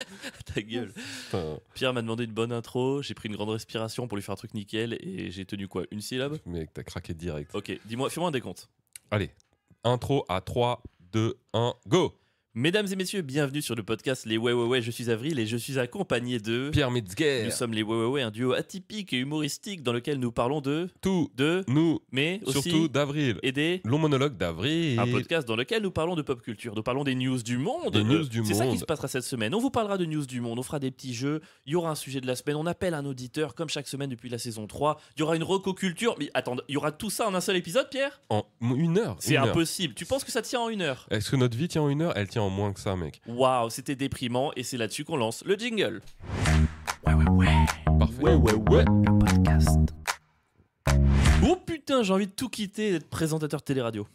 Ta gueule. Pierre m'a demandé une bonne intro, j'ai pris une grande respiration pour lui faire un truc nickel et j'ai tenu quoi Une syllabe mec, t'as craqué direct. Ok, dis-moi, fais-moi un décompte. Allez, intro à 3, 2, 1, go Mesdames et messieurs, bienvenue sur le podcast Les Ouais Ouais Ouais, je suis Avril et je suis accompagné de... Pierre Mitzger. Nous sommes les Ouais Ouais Ouais, un duo atypique et humoristique dans lequel nous parlons de... Tout. De... Nous. Mais aussi... Surtout d'Avril. Et des... Long monologue d'Avril. Un podcast dans lequel nous parlons de pop culture, nous parlons des news du monde. Des news du monde. C'est ça qui se passera cette semaine. On vous parlera de news du monde, on fera des petits jeux, il y aura un sujet de la semaine, on appelle un auditeur comme chaque semaine depuis la saison 3, il y aura une rococulture, Mais attends, il y aura tout ça en un seul épisode, Pierre En une heure. C'est impossible. Tu penses que ça tient en une heure Est-ce que notre vie tient en une heure Elle tient en moins que ça, mec. Waouh, c'était déprimant et c'est là-dessus qu'on lance le jingle. Ouais, ouais, ouais. Parfait. Ouais, ouais, ouais. Oh putain, j'ai envie de tout quitter d'être présentateur télé-radio.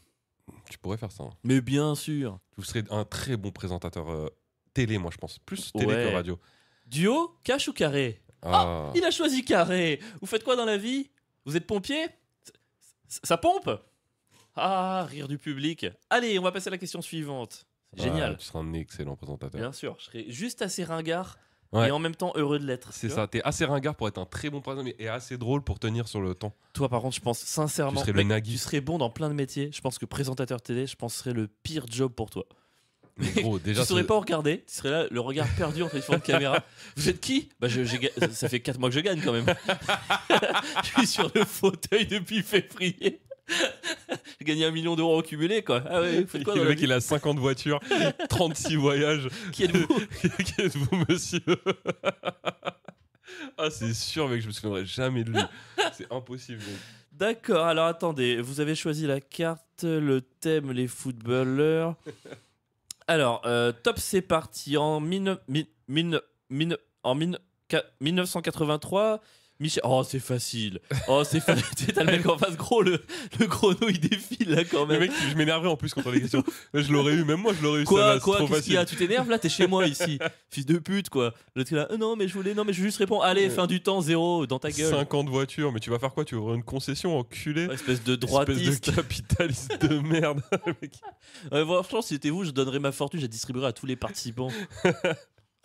Tu pourrais faire ça. Hein. Mais bien sûr. vous serez un très bon présentateur euh, télé, moi, je pense. Plus télé que radio. Duo, cache ou carré ah. ah. Il a choisi carré. Vous faites quoi dans la vie Vous êtes pompier Ça pompe Ah, rire du public. Allez, on va passer à la question suivante. Bah, Génial. tu serais un excellent présentateur. Bien sûr, je serais juste assez ringard. et en même temps heureux de l'être. C'est ça, t'es assez ringard pour être un très bon présentateur et assez drôle pour tenir sur le temps. Toi, par contre, je pense sincèrement tu serais, tu serais bon dans plein de métiers. Je pense que présentateur télé, je pense serait le pire job pour toi. Mais gros, déjà, tu serais pas regardé, tu serais là, le regard perdu entre les la caméra Vous êtes qui bah, Ça fait 4 mois que je gagne quand même. je suis sur le fauteuil depuis février. J'ai gagné un million d'euros cumulé quoi. Ah ouais, le mec, il a 50 voitures, 36 voyages. Qui êtes-vous Qui monsieur Ah, c'est sûr, mec, je me souviendrai jamais de lui. C'est impossible. D'accord, alors attendez, vous avez choisi la carte, le thème, les footballeurs. Alors, euh, top, c'est parti. En, mine, en mine, 1983, Michel, oh c'est facile. Oh c'est facile. T'as le mec en face, gros, le, le chrono il défile là quand même. Le mec, je m'énervais en plus quand on les questions. Je l'aurais eu, même moi je l'aurais eu. Quoi, ça, quoi, qu'est-ce qu'il a Tu t'énerves là T'es chez moi ici, fils de pute quoi. truc là, euh, non mais je voulais, non mais je veux juste répondre. Allez, fin du temps, zéro dans ta gueule. 50 voitures, mais tu vas faire quoi Tu vas une concession, enculé. espèce de droitiste, espèce de capitaliste de merde. mec. Ouais, franchement, si c'était vous, je donnerais ma fortune, je la distribuerais à tous les participants.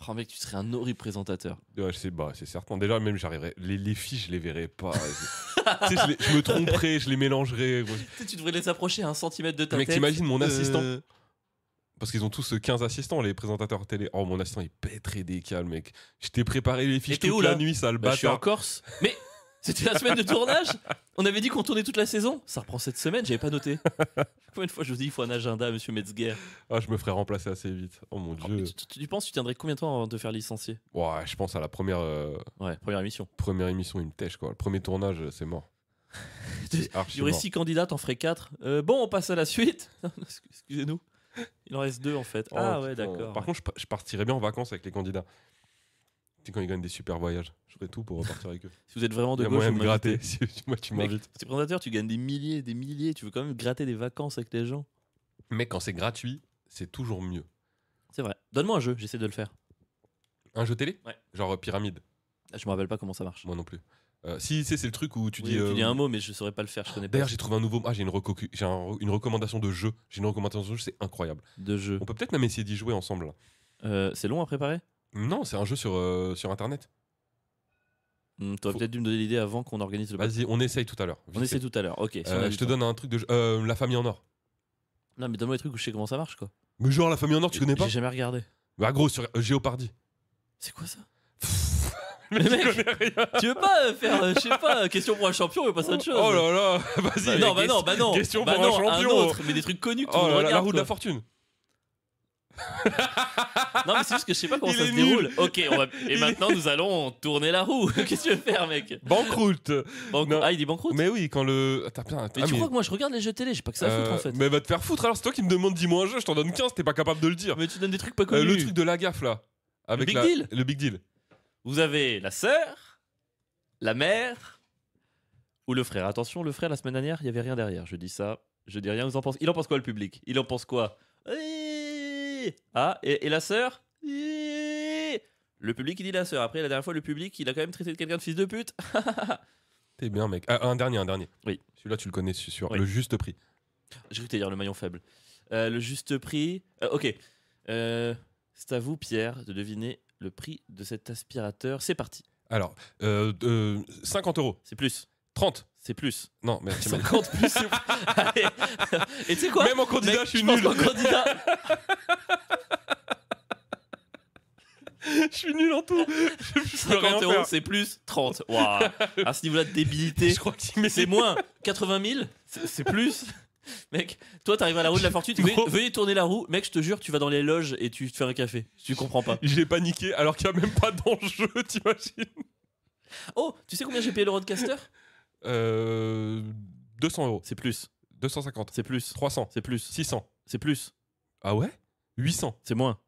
Oh mec, tu serais un horrible présentateur. Ouais, bah, c'est certain. Déjà, même j'arriverais. Les, fiches, je les verrais pas. je, je, me tromperais, je les mélangerais. tu devrais les approcher à un centimètre de ta tête. t'imagines mon euh, assistant parce qu'ils ont tous 15 euh, assistants, les présentateurs télé. Oh, mon assistant, il pèterait des calmes, mec. Je t'ai préparé les fiches toute la nuit, sale bah, bâtard. Je suis en Corse. Mais c'était la semaine de tournage On avait dit qu'on tournait toute la saison Ça reprend cette semaine, j'avais pas noté. Combien de fois je vous dis il faut un agenda, monsieur Metzger Ah, je me ferais remplacer assez vite. Oh mon oh, dieu. Tu, penses tu tiendrais combien de temps avant de faire licencier Ouais, je pense à la première. Euh, ouais, première émission. Première émission, une tèche quoi. Le premier tournage, c'est mort. Il y aurait 6 candidats, t'en ferais 4. Euh, bon, on passe à la suite. Excusez-nous. Il en reste deux en fait. Oh, ah ouais, d'accord. Par contre, je partirais bien en vacances avec les candidats quand ils gagnent des super voyages, je ferai tout pour repartir avec eux. si vous êtes vraiment de gratter. Si, tu m'invites. présentateur, tu gagnes des milliers des milliers. Tu veux quand même gratter des vacances avec les gens. Mais quand c'est gratuit, c'est toujours mieux. C'est vrai. Donne-moi un jeu, j'essaie de le faire. Un jeu télé Ouais. Genre euh, Pyramide. Ah, je me rappelle pas comment ça marche. Moi non plus. Euh, si, c'est, c'est le truc où tu dis tu dis. Euh, un mot, mais je saurais pas le faire. Je connais pas D'ailleurs, j'ai trouvé un nouveau. Ah, j'ai une, j'ai une recommandation de jeu. J'ai une recommandation de jeu, c'est incroyable. de jeu. On peut peut-être même essayer d'y jouer ensemble. c'est long à préparer non, c'est un jeu sur, euh, sur Internet. Hmm, t'aurais peut-être dû me donner l'idée avant qu'on organise le Vas-y, on essaye tout à l'heure. On essaye tout à l'heure. Ok. Euh, je te donne un truc de. Euh, la famille en or. Non, mais donne-moi les trucs où je sais comment ça marche, quoi. Mais genre, la famille en or, tu connais pas J'ai jamais regardé. Bah, gros, sur Géopardy. C'est quoi ça Mais mec, tu veux pas faire, je sais pas, question pour un champion, Ou pas ça de chose Oh là là Vas-y bah Non, bah non, bah non. Question bah pour un champion champion. autre, mais des trucs connus que oh la roue de la fortune. non, mais c'est juste que je sais pas comment ça se déroule. Ok, on va... et maintenant nous allons tourner la roue. Qu'est-ce que tu veux faire, mec Banqueroute Ah, il dit banqueroute Mais oui, quand le. Attends, Mais ah, tu crois que moi je regarde les jeux télé, j'ai pas que ça à foutre en euh, fait. Mais va te faire foutre alors, c'est toi qui me demande dis-moi un jeu, je t'en donne 15, t'es pas capable de le dire. Mais tu donnes des trucs pas euh, connus. le truc de la gaffe là. Avec Big Deal Le Big Deal. Vous avez la sœur, la mère ou le frère. Attention, le frère la semaine dernière, il y avait rien derrière. Je dis ça, je dis rien. Vous en pensez Il en pense quoi le public Il en pense quoi euh, ah, et, la sœur Le public, il dit la sœur. Après, la dernière fois, le public, il a quand même traité de quelqu'un de fils de pute. T'es bien, mec. Ah, un dernier, un dernier. Oui. Celui-là, tu le connais, c'est sûr. Le juste prix. J'ai cru te dire le maillon faible. Euh, le juste prix. Euh, ok. Euh, c'est à vous, Pierre, de deviner le prix de cet aspirateur. C'est parti. Alors, 50 euros. C'est plus. 30. C'est plus. Non, mais 50 plus. Allez. Et tu sais quoi Même en candidat, je suis nul. en candidat. je suis nul en tout. 50 euros, c'est plus 30. Waouh. À ce niveau-là de débilité, je crois que c'est moins 80 000. C'est plus. Mec, toi, t'arrives à la roue de la fortune, veuillez, tourner la roue. Mec, je te jure, tu vas dans les loges et tu te fais un café. Tu comprends pas. J'ai paniqué alors qu'il n'y a même pas d'enjeu, t'imagines Oh, tu sais combien j'ai payé le roadcaster 200 euh, euros. C'est plus. 250. C'est plus. 300. C'est plus. 600. C'est plus. Ah ouais 800. C'est moins.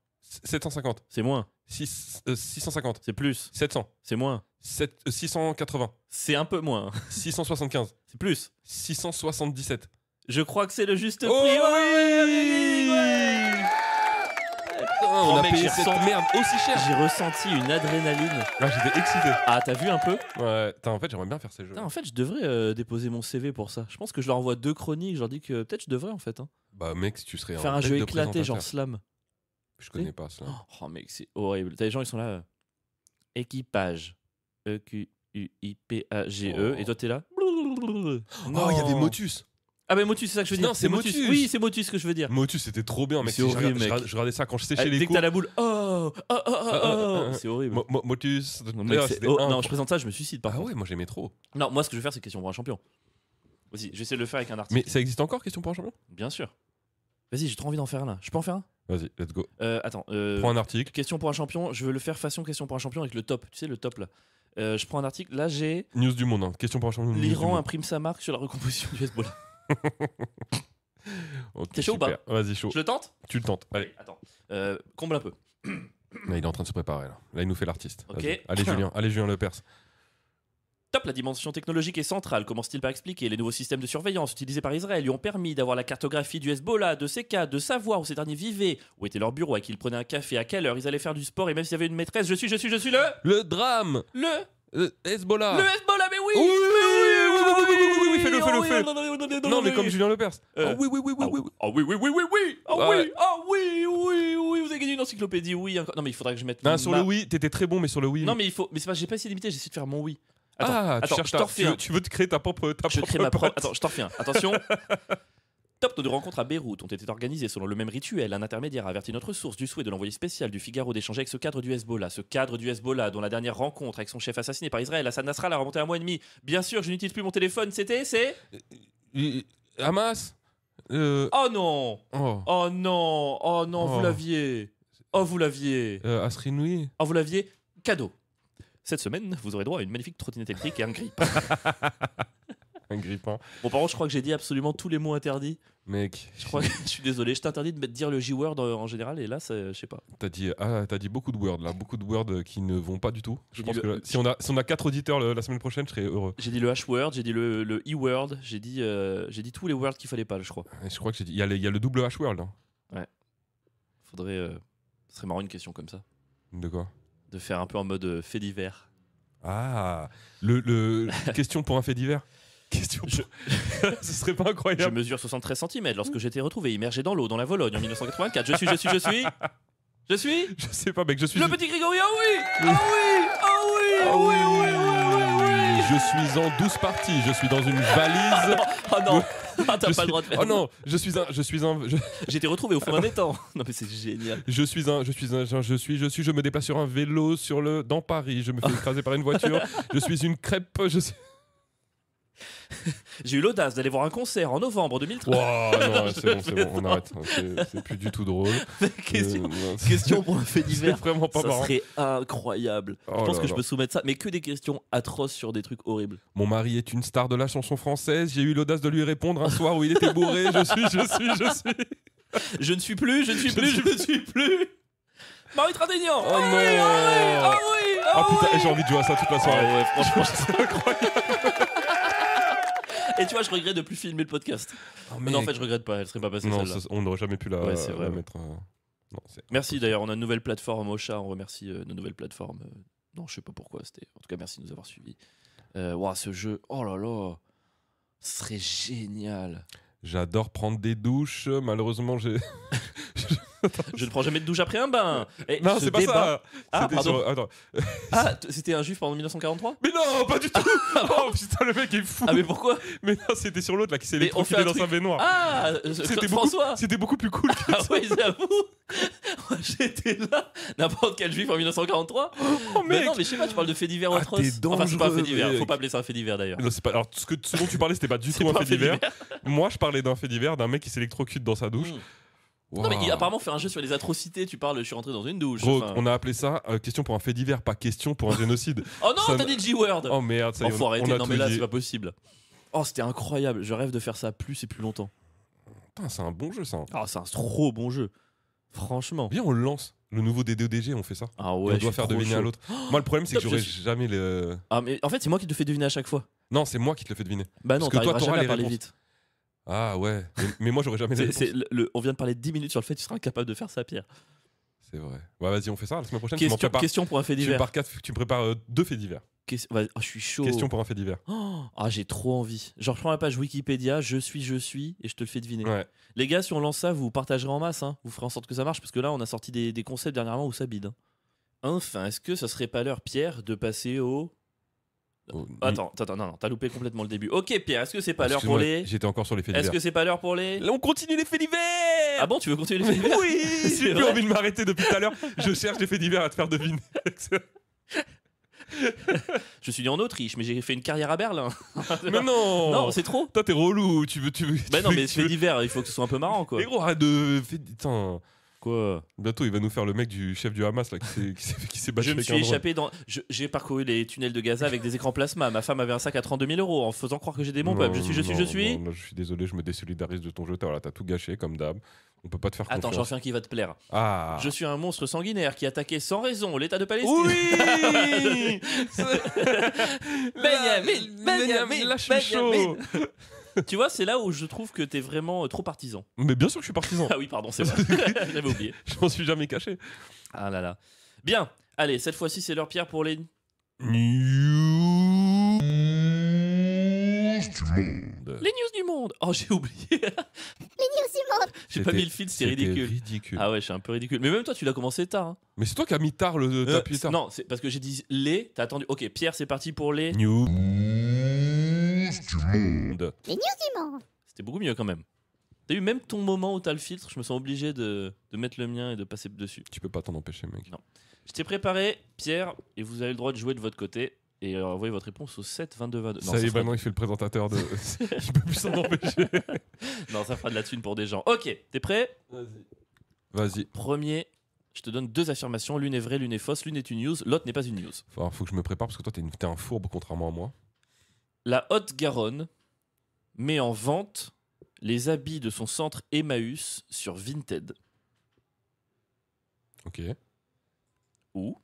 750. C'est moins. 6, 650. Euh, c'est plus. 700. C'est moins. 7, 680. Euh, c'est un peu moins. 675. C'est plus. 677. Je crois que c'est le juste oh prix. oui Hein, on oh, a payé cette merde aussi cher. J'ai ressenti une adrénaline. Ah, j'étais excité. Ah, t'as vu un peu Ouais, en fait, j'aimerais bien faire ces jeux. en fait, je devrais euh, déposer mon CV pour ça. Je pense que je leur envoie deux chroniques. Je leur dis que peut-être je devrais en fait. Hein. Bah, mec, tu serais Faire un jeu éclaté, genre slam. Je connais pas cela. Oh, oh, mec, c'est horrible. T'as les gens, ils sont là. Euh, équipage. E-Q-U-I-P-A-G-E. E. Oh. Et toi, t'es là. Oh, il y avait Motus. Ah, mais Motus, c'est ça que je veux dire. Non, c'est Motus. Oui, c'est Motus ce que je veux dire. Motus, c'était trop bien, mec. C'est horrible, mec. Je, regardais ça quand je séchais ah, les Dès que t'as la boule, oh, oh, oh, oh, ah, ah, oh. C'est horrible. Motus. Non, oh, je présente ça, je me suicide. Ah ouais, moi j'aimais trop. Non, moi ce que je veux faire, c'est question pour un champion. Vas-y, j'essaie de le faire avec un article. Mais ça existe encore, question pour un champion Bien sûr. Vas-y, j'ai trop envie d'en faire un là. Je peux en faire un Vas-y, let's go. Euh, attends. Euh, prends un article. Question pour un champion. Je veux le faire façon question pour un champion avec le top. Tu sais, le top là. Euh, je prends un article. Là, j'ai. News du monde. Hein. Question pour un champion. L'Iran imprime sa marque sur la recomposition du Hezbollah. T'es chaud ou pas Vas-y, chaud. Je le tente Tu le tentes. Allez. Attends. Euh, comble un peu. Là, il est en train de se préparer. Là, là il nous fait l'artiste. Ok. Allez, Julien. Allez, Julien Lepers. Top, la dimension technologique est centrale, commence-t-il par expliquer. Les nouveaux systèmes de surveillance utilisés par Israël lui ont permis d'avoir la cartographie du Hezbollah, de ces cas, de savoir où ces derniers vivaient, où était leur bureau, à qui ils prenaient un café, à quelle heure ils allaient faire du sport, et même s'il y avait une maîtresse, je suis, je suis, je suis le... Le drame Le... Le Hezbollah Le Hezbollah, mais oui, oui ah non, mais comme Julien Lepers. Euh. Ah oui, oui, oui, oui, oui. Ah oui, oui, oui, oui, oui. Ah oui, ah oui, oui, oui. Vous avez gagné une encyclopédie, oui. Non, mais il faudrait que je mette. Non, sur le oui, t'étais très bon, mais sur le oui. Non, mais il faut. Mais c'est pas, j'ai pas essayé d'imiter, j'ai essayé de faire mon oui. Ah, attends, ah, tu, cherches tu, veux, te créer ta propre. Ta je crée ma propre. Attends, je t'en fais Attention. Top de rencontres à Beyrouth ont été organisées selon le même rituel. Un intermédiaire a averti notre source du souhait de l'envoyé spécial du Figaro d'échanger avec ce cadre du Hezbollah. Ce cadre du Hezbollah, dont la dernière rencontre avec son chef assassiné par Israël, Hassan Nasrallah, a remonté à un mois et demi. Bien sûr, je n'utilise plus mon téléphone, c'était, c'est. Euh, euh, Hamas euh, Oh non oh. oh. non Oh non, vous oh. l'aviez Oh, vous l'aviez euh, Asrinoui Oh, vous l'aviez Cadeau Cette semaine, vous aurez droit à une magnifique trottinette électrique et un grip. grippant. Bon, par contre, je crois que j'ai dit absolument tous les mots interdits. Mec. Je crois que je suis désolé. Je t'interdis de dire le J-word euh, en général, et là, je sais pas. T'as dit, ah, dit beaucoup de words, là. Beaucoup de words euh, qui ne vont pas du tout. Je pense que si, on a, on a quatre auditeurs la semaine prochaine, je serais heureux. J'ai dit le H-word, j'ai dit le, E-word, j'ai dit, euh, j'ai dit tous les words qu'il fallait pas, je crois. je crois que j'ai dit. Il y, a le double H-word, Ouais. Faudrait. ce serait marrant une question comme ça. De quoi De faire un peu en mode fait divers. Ah, le, le question pour un fait divers question. Je... Ce serait pas incroyable. Je mesure 73 cm lorsque j'étais retrouvé immergé dans l'eau dans la Vologne en 1984. Je suis, je suis, je suis. Je suis Je sais pas, mec, je suis. Le petit Grégory, ah oui Ah oui Ah oui Ah oui, oh oui, oui, oui, Je suis en 12 parties, je suis dans une valise. Oh non, oh non. Ah, t'as pas le droit de faire. Oh non, je suis un, je suis un. J'ai été retrouvé au fond d'un étang. Non mais c'est génial. Je suis un, je suis un, je suis, je suis, je me déplace sur un vélo sur le, dans Paris. Je me fais écraser par une voiture. Je suis une crêpe. Je suis... J'ai eu l'audace d'aller voir un concert en novembre 2003 non, c'est bon, c'est bon, on arrête. C'est plus du tout drôle. question, euh, question pour un fait divers. vraiment ça serait incroyable. Oh je pense que je peux soumettre ça, mais que des questions atroces sur des trucs horribles. Mon mari est une star de la chanson française. J'ai eu l'audace de lui répondre un soir où il était bourré. Je suis, je suis, je suis. je ne suis plus, je ne suis plus, je ne suis plus. Marie Trintignant Oh ah non ah oui, ah, ah putain, j'ai envie de jouer à ça toute la soirée. franchement, c'est incroyable et tu vois, je regrette de plus filmer le podcast. mais oh, non, en fait, je regrette pas. Elle serait pas passée on n'aurait jamais pu la, mettre. Euh, merci d'ailleurs. On a une nouvelle plateforme chat. On remercie euh, nos nouvelles plateformes. Euh, non, je sais pas pourquoi. C'était. En tout cas, merci de nous avoir suivis. ce jeu. Oh là là. Ce serait génial. J'adore prendre des douches. Malheureusement, j'ai. je ne prends jamais de douche après un bain. non, c'est pas ça. Ah, pardon. ah, c'était un juif pendant 1943 Mais non, pas du tout. Ah, oh putain, le mec est fou. Ah mais pourquoi Mais non, c'était sur l'autre là qui s'est électrocuté dans sa baignoire. Ah, euh, c'était François. C'était beaucoup plus cool. Que ah ouais oui, j'avoue. J'étais là, n'importe quel juif en 1943. Oh, mais non, mais je sais pas, tu parles de faits divers ah, atroces. Enfin, c'est pas un fait divers. Faut pas appeler ça un fait divers d'ailleurs. Non, c'est pas. Alors, ce, dont tu parlais, c'était pas du tout un fait divers. Moi, je parlais d'un fait divers d'un mec qui s'électrocute dans sa douche. Hmm. Non, mais il apparemment fait un jeu sur les atrocités. Tu parles, je suis rentré dans une douche. on a appelé ça euh, question pour un fait divers, pas question pour un génocide. oh non, t'as dit G-Word Oh merde, ça y est. c'est pas possible. Oh, c'était incroyable. Je rêve de faire ça plus et plus longtemps. Putain, c'est un bon jeu, ça. Ah, c'est un trop bon jeu. Franchement. Bien, on le lance. Le nouveau DDoDG, on fait ça. Ah ouais. on doit faire deviner à l'autre. moi, le problème, c'est que j'aurais jamais le. Ah, mais en fait, c'est moi qui te fais deviner à chaque fois. Non, c'est moi qui te le fais deviner. Bah non, Parce que toi, t'auras les réponses. vite. Ah ouais, mais, moi j'aurais jamais. on vient de parler 10 minutes sur le fait que tu seras incapable de faire ça, Pierre. C'est vrai. Ouais, bah, vas-y, on fait ça la semaine prochaine. Question, tu pour un fait divers. Tu, quatre, tu me prépares euh, deux faits divers. Oh, je suis chaud. Question pour un fait divers. Oh, ah, j'ai trop envie. Genre, je prends la page Wikipédia, je suis, je suis, et je te le fais deviner. Les gars, si on lance ça, vous partagerez en masse. Hein. Vous ferez en sorte que ça marche, parce que là, on a sorti des, concepts dernièrement où ça bide. Hein. Enfin, est-ce que ça serait pas l'heure, Pierre, de passer au attends, attends, non, non, t'as loupé complètement le début. Ok, Pierre, est-ce que c'est pas l'heure pour les. J'étais encore sur les faits Est-ce que c'est pas l'heure pour les. on continue les faits d'hiver Ah bon, tu veux continuer les faits d'hiver Oui J'ai plus envie de m'arrêter depuis tout à l'heure. Je cherche les faits divers à te faire deviner. je suis né en Autriche, mais j'ai fait une carrière à Berlin. mais non Non, c'est trop Toi, t'es relou, tu veux. Tu veux ben non, mais les d'hiver, il faut que ce soit un peu marrant, quoi. Mais gros, arrête de. Putain. Bientôt, il va nous faire le mec du chef du Hamas là, qui s'est battu. Je me suis échappé dans. J'ai parcouru les tunnels de Gaza avec des écrans plasma. Ma femme avait un sac à 32 000 euros en faisant croire que j'ai des bons Je suis, je suis, je suis. je suis désolé, je me désolidarise de ton jeu Là, t'as tout gâché comme d'hab. On peut pas te faire Attends, j'en fais un qui va te plaire. Ah. Je suis un monstre sanguinaire qui attaquait sans raison l'État de Palestine. Oui Benjamin, Benjamin, tu vois, c'est là où je trouve que t'es vraiment euh, trop partisan. Mais bien sûr que je suis partisan. ah oui, pardon, c'est vrai. J'avais oublié. Je m'en suis jamais caché. Ah là là. Bien. Allez, cette fois-ci, c'est leur pierre pour les. News du monde. Les news du monde. Oh, j'ai oublié. les news du monde. J'ai pas mis le fil, c'est ridicule. Ah ouais, je suis un peu ridicule. Mais même toi, tu l'as commencé tard. Hein. Mais c'est toi qui as mis tard le tapis. Euh, tard. Non, c'est parce que j'ai dit les, t'as attendu. Ok, Pierre, c'est parti pour les. News. C'était beaucoup mieux quand même. T'as eu même ton moment où t'as le filtre, je me sens obligé de, de mettre le mien et de passer dessus. Tu peux pas t'en empêcher, mec. Non. Je t'ai préparé, Pierre, et vous avez le droit de jouer de votre côté et euh, envoyer envoyez votre réponse au 7 22 22. ça, y est, maintenant il fait le présentateur de. Je peux plus s'en empêcher. non, ça fera de la thune pour des gens. Ok, t'es prêt Vas-y. Vas-y. Premier, je te donne deux affirmations. L'une est vraie, l'une est fausse. L'une est une news, l'autre n'est pas une news. Faut, faut que je me prépare parce que toi, tu es t'es un fourbe contrairement à moi la Haute-Garonne met en vente les habits de son centre Emmaüs sur Vinted. Ok. Ou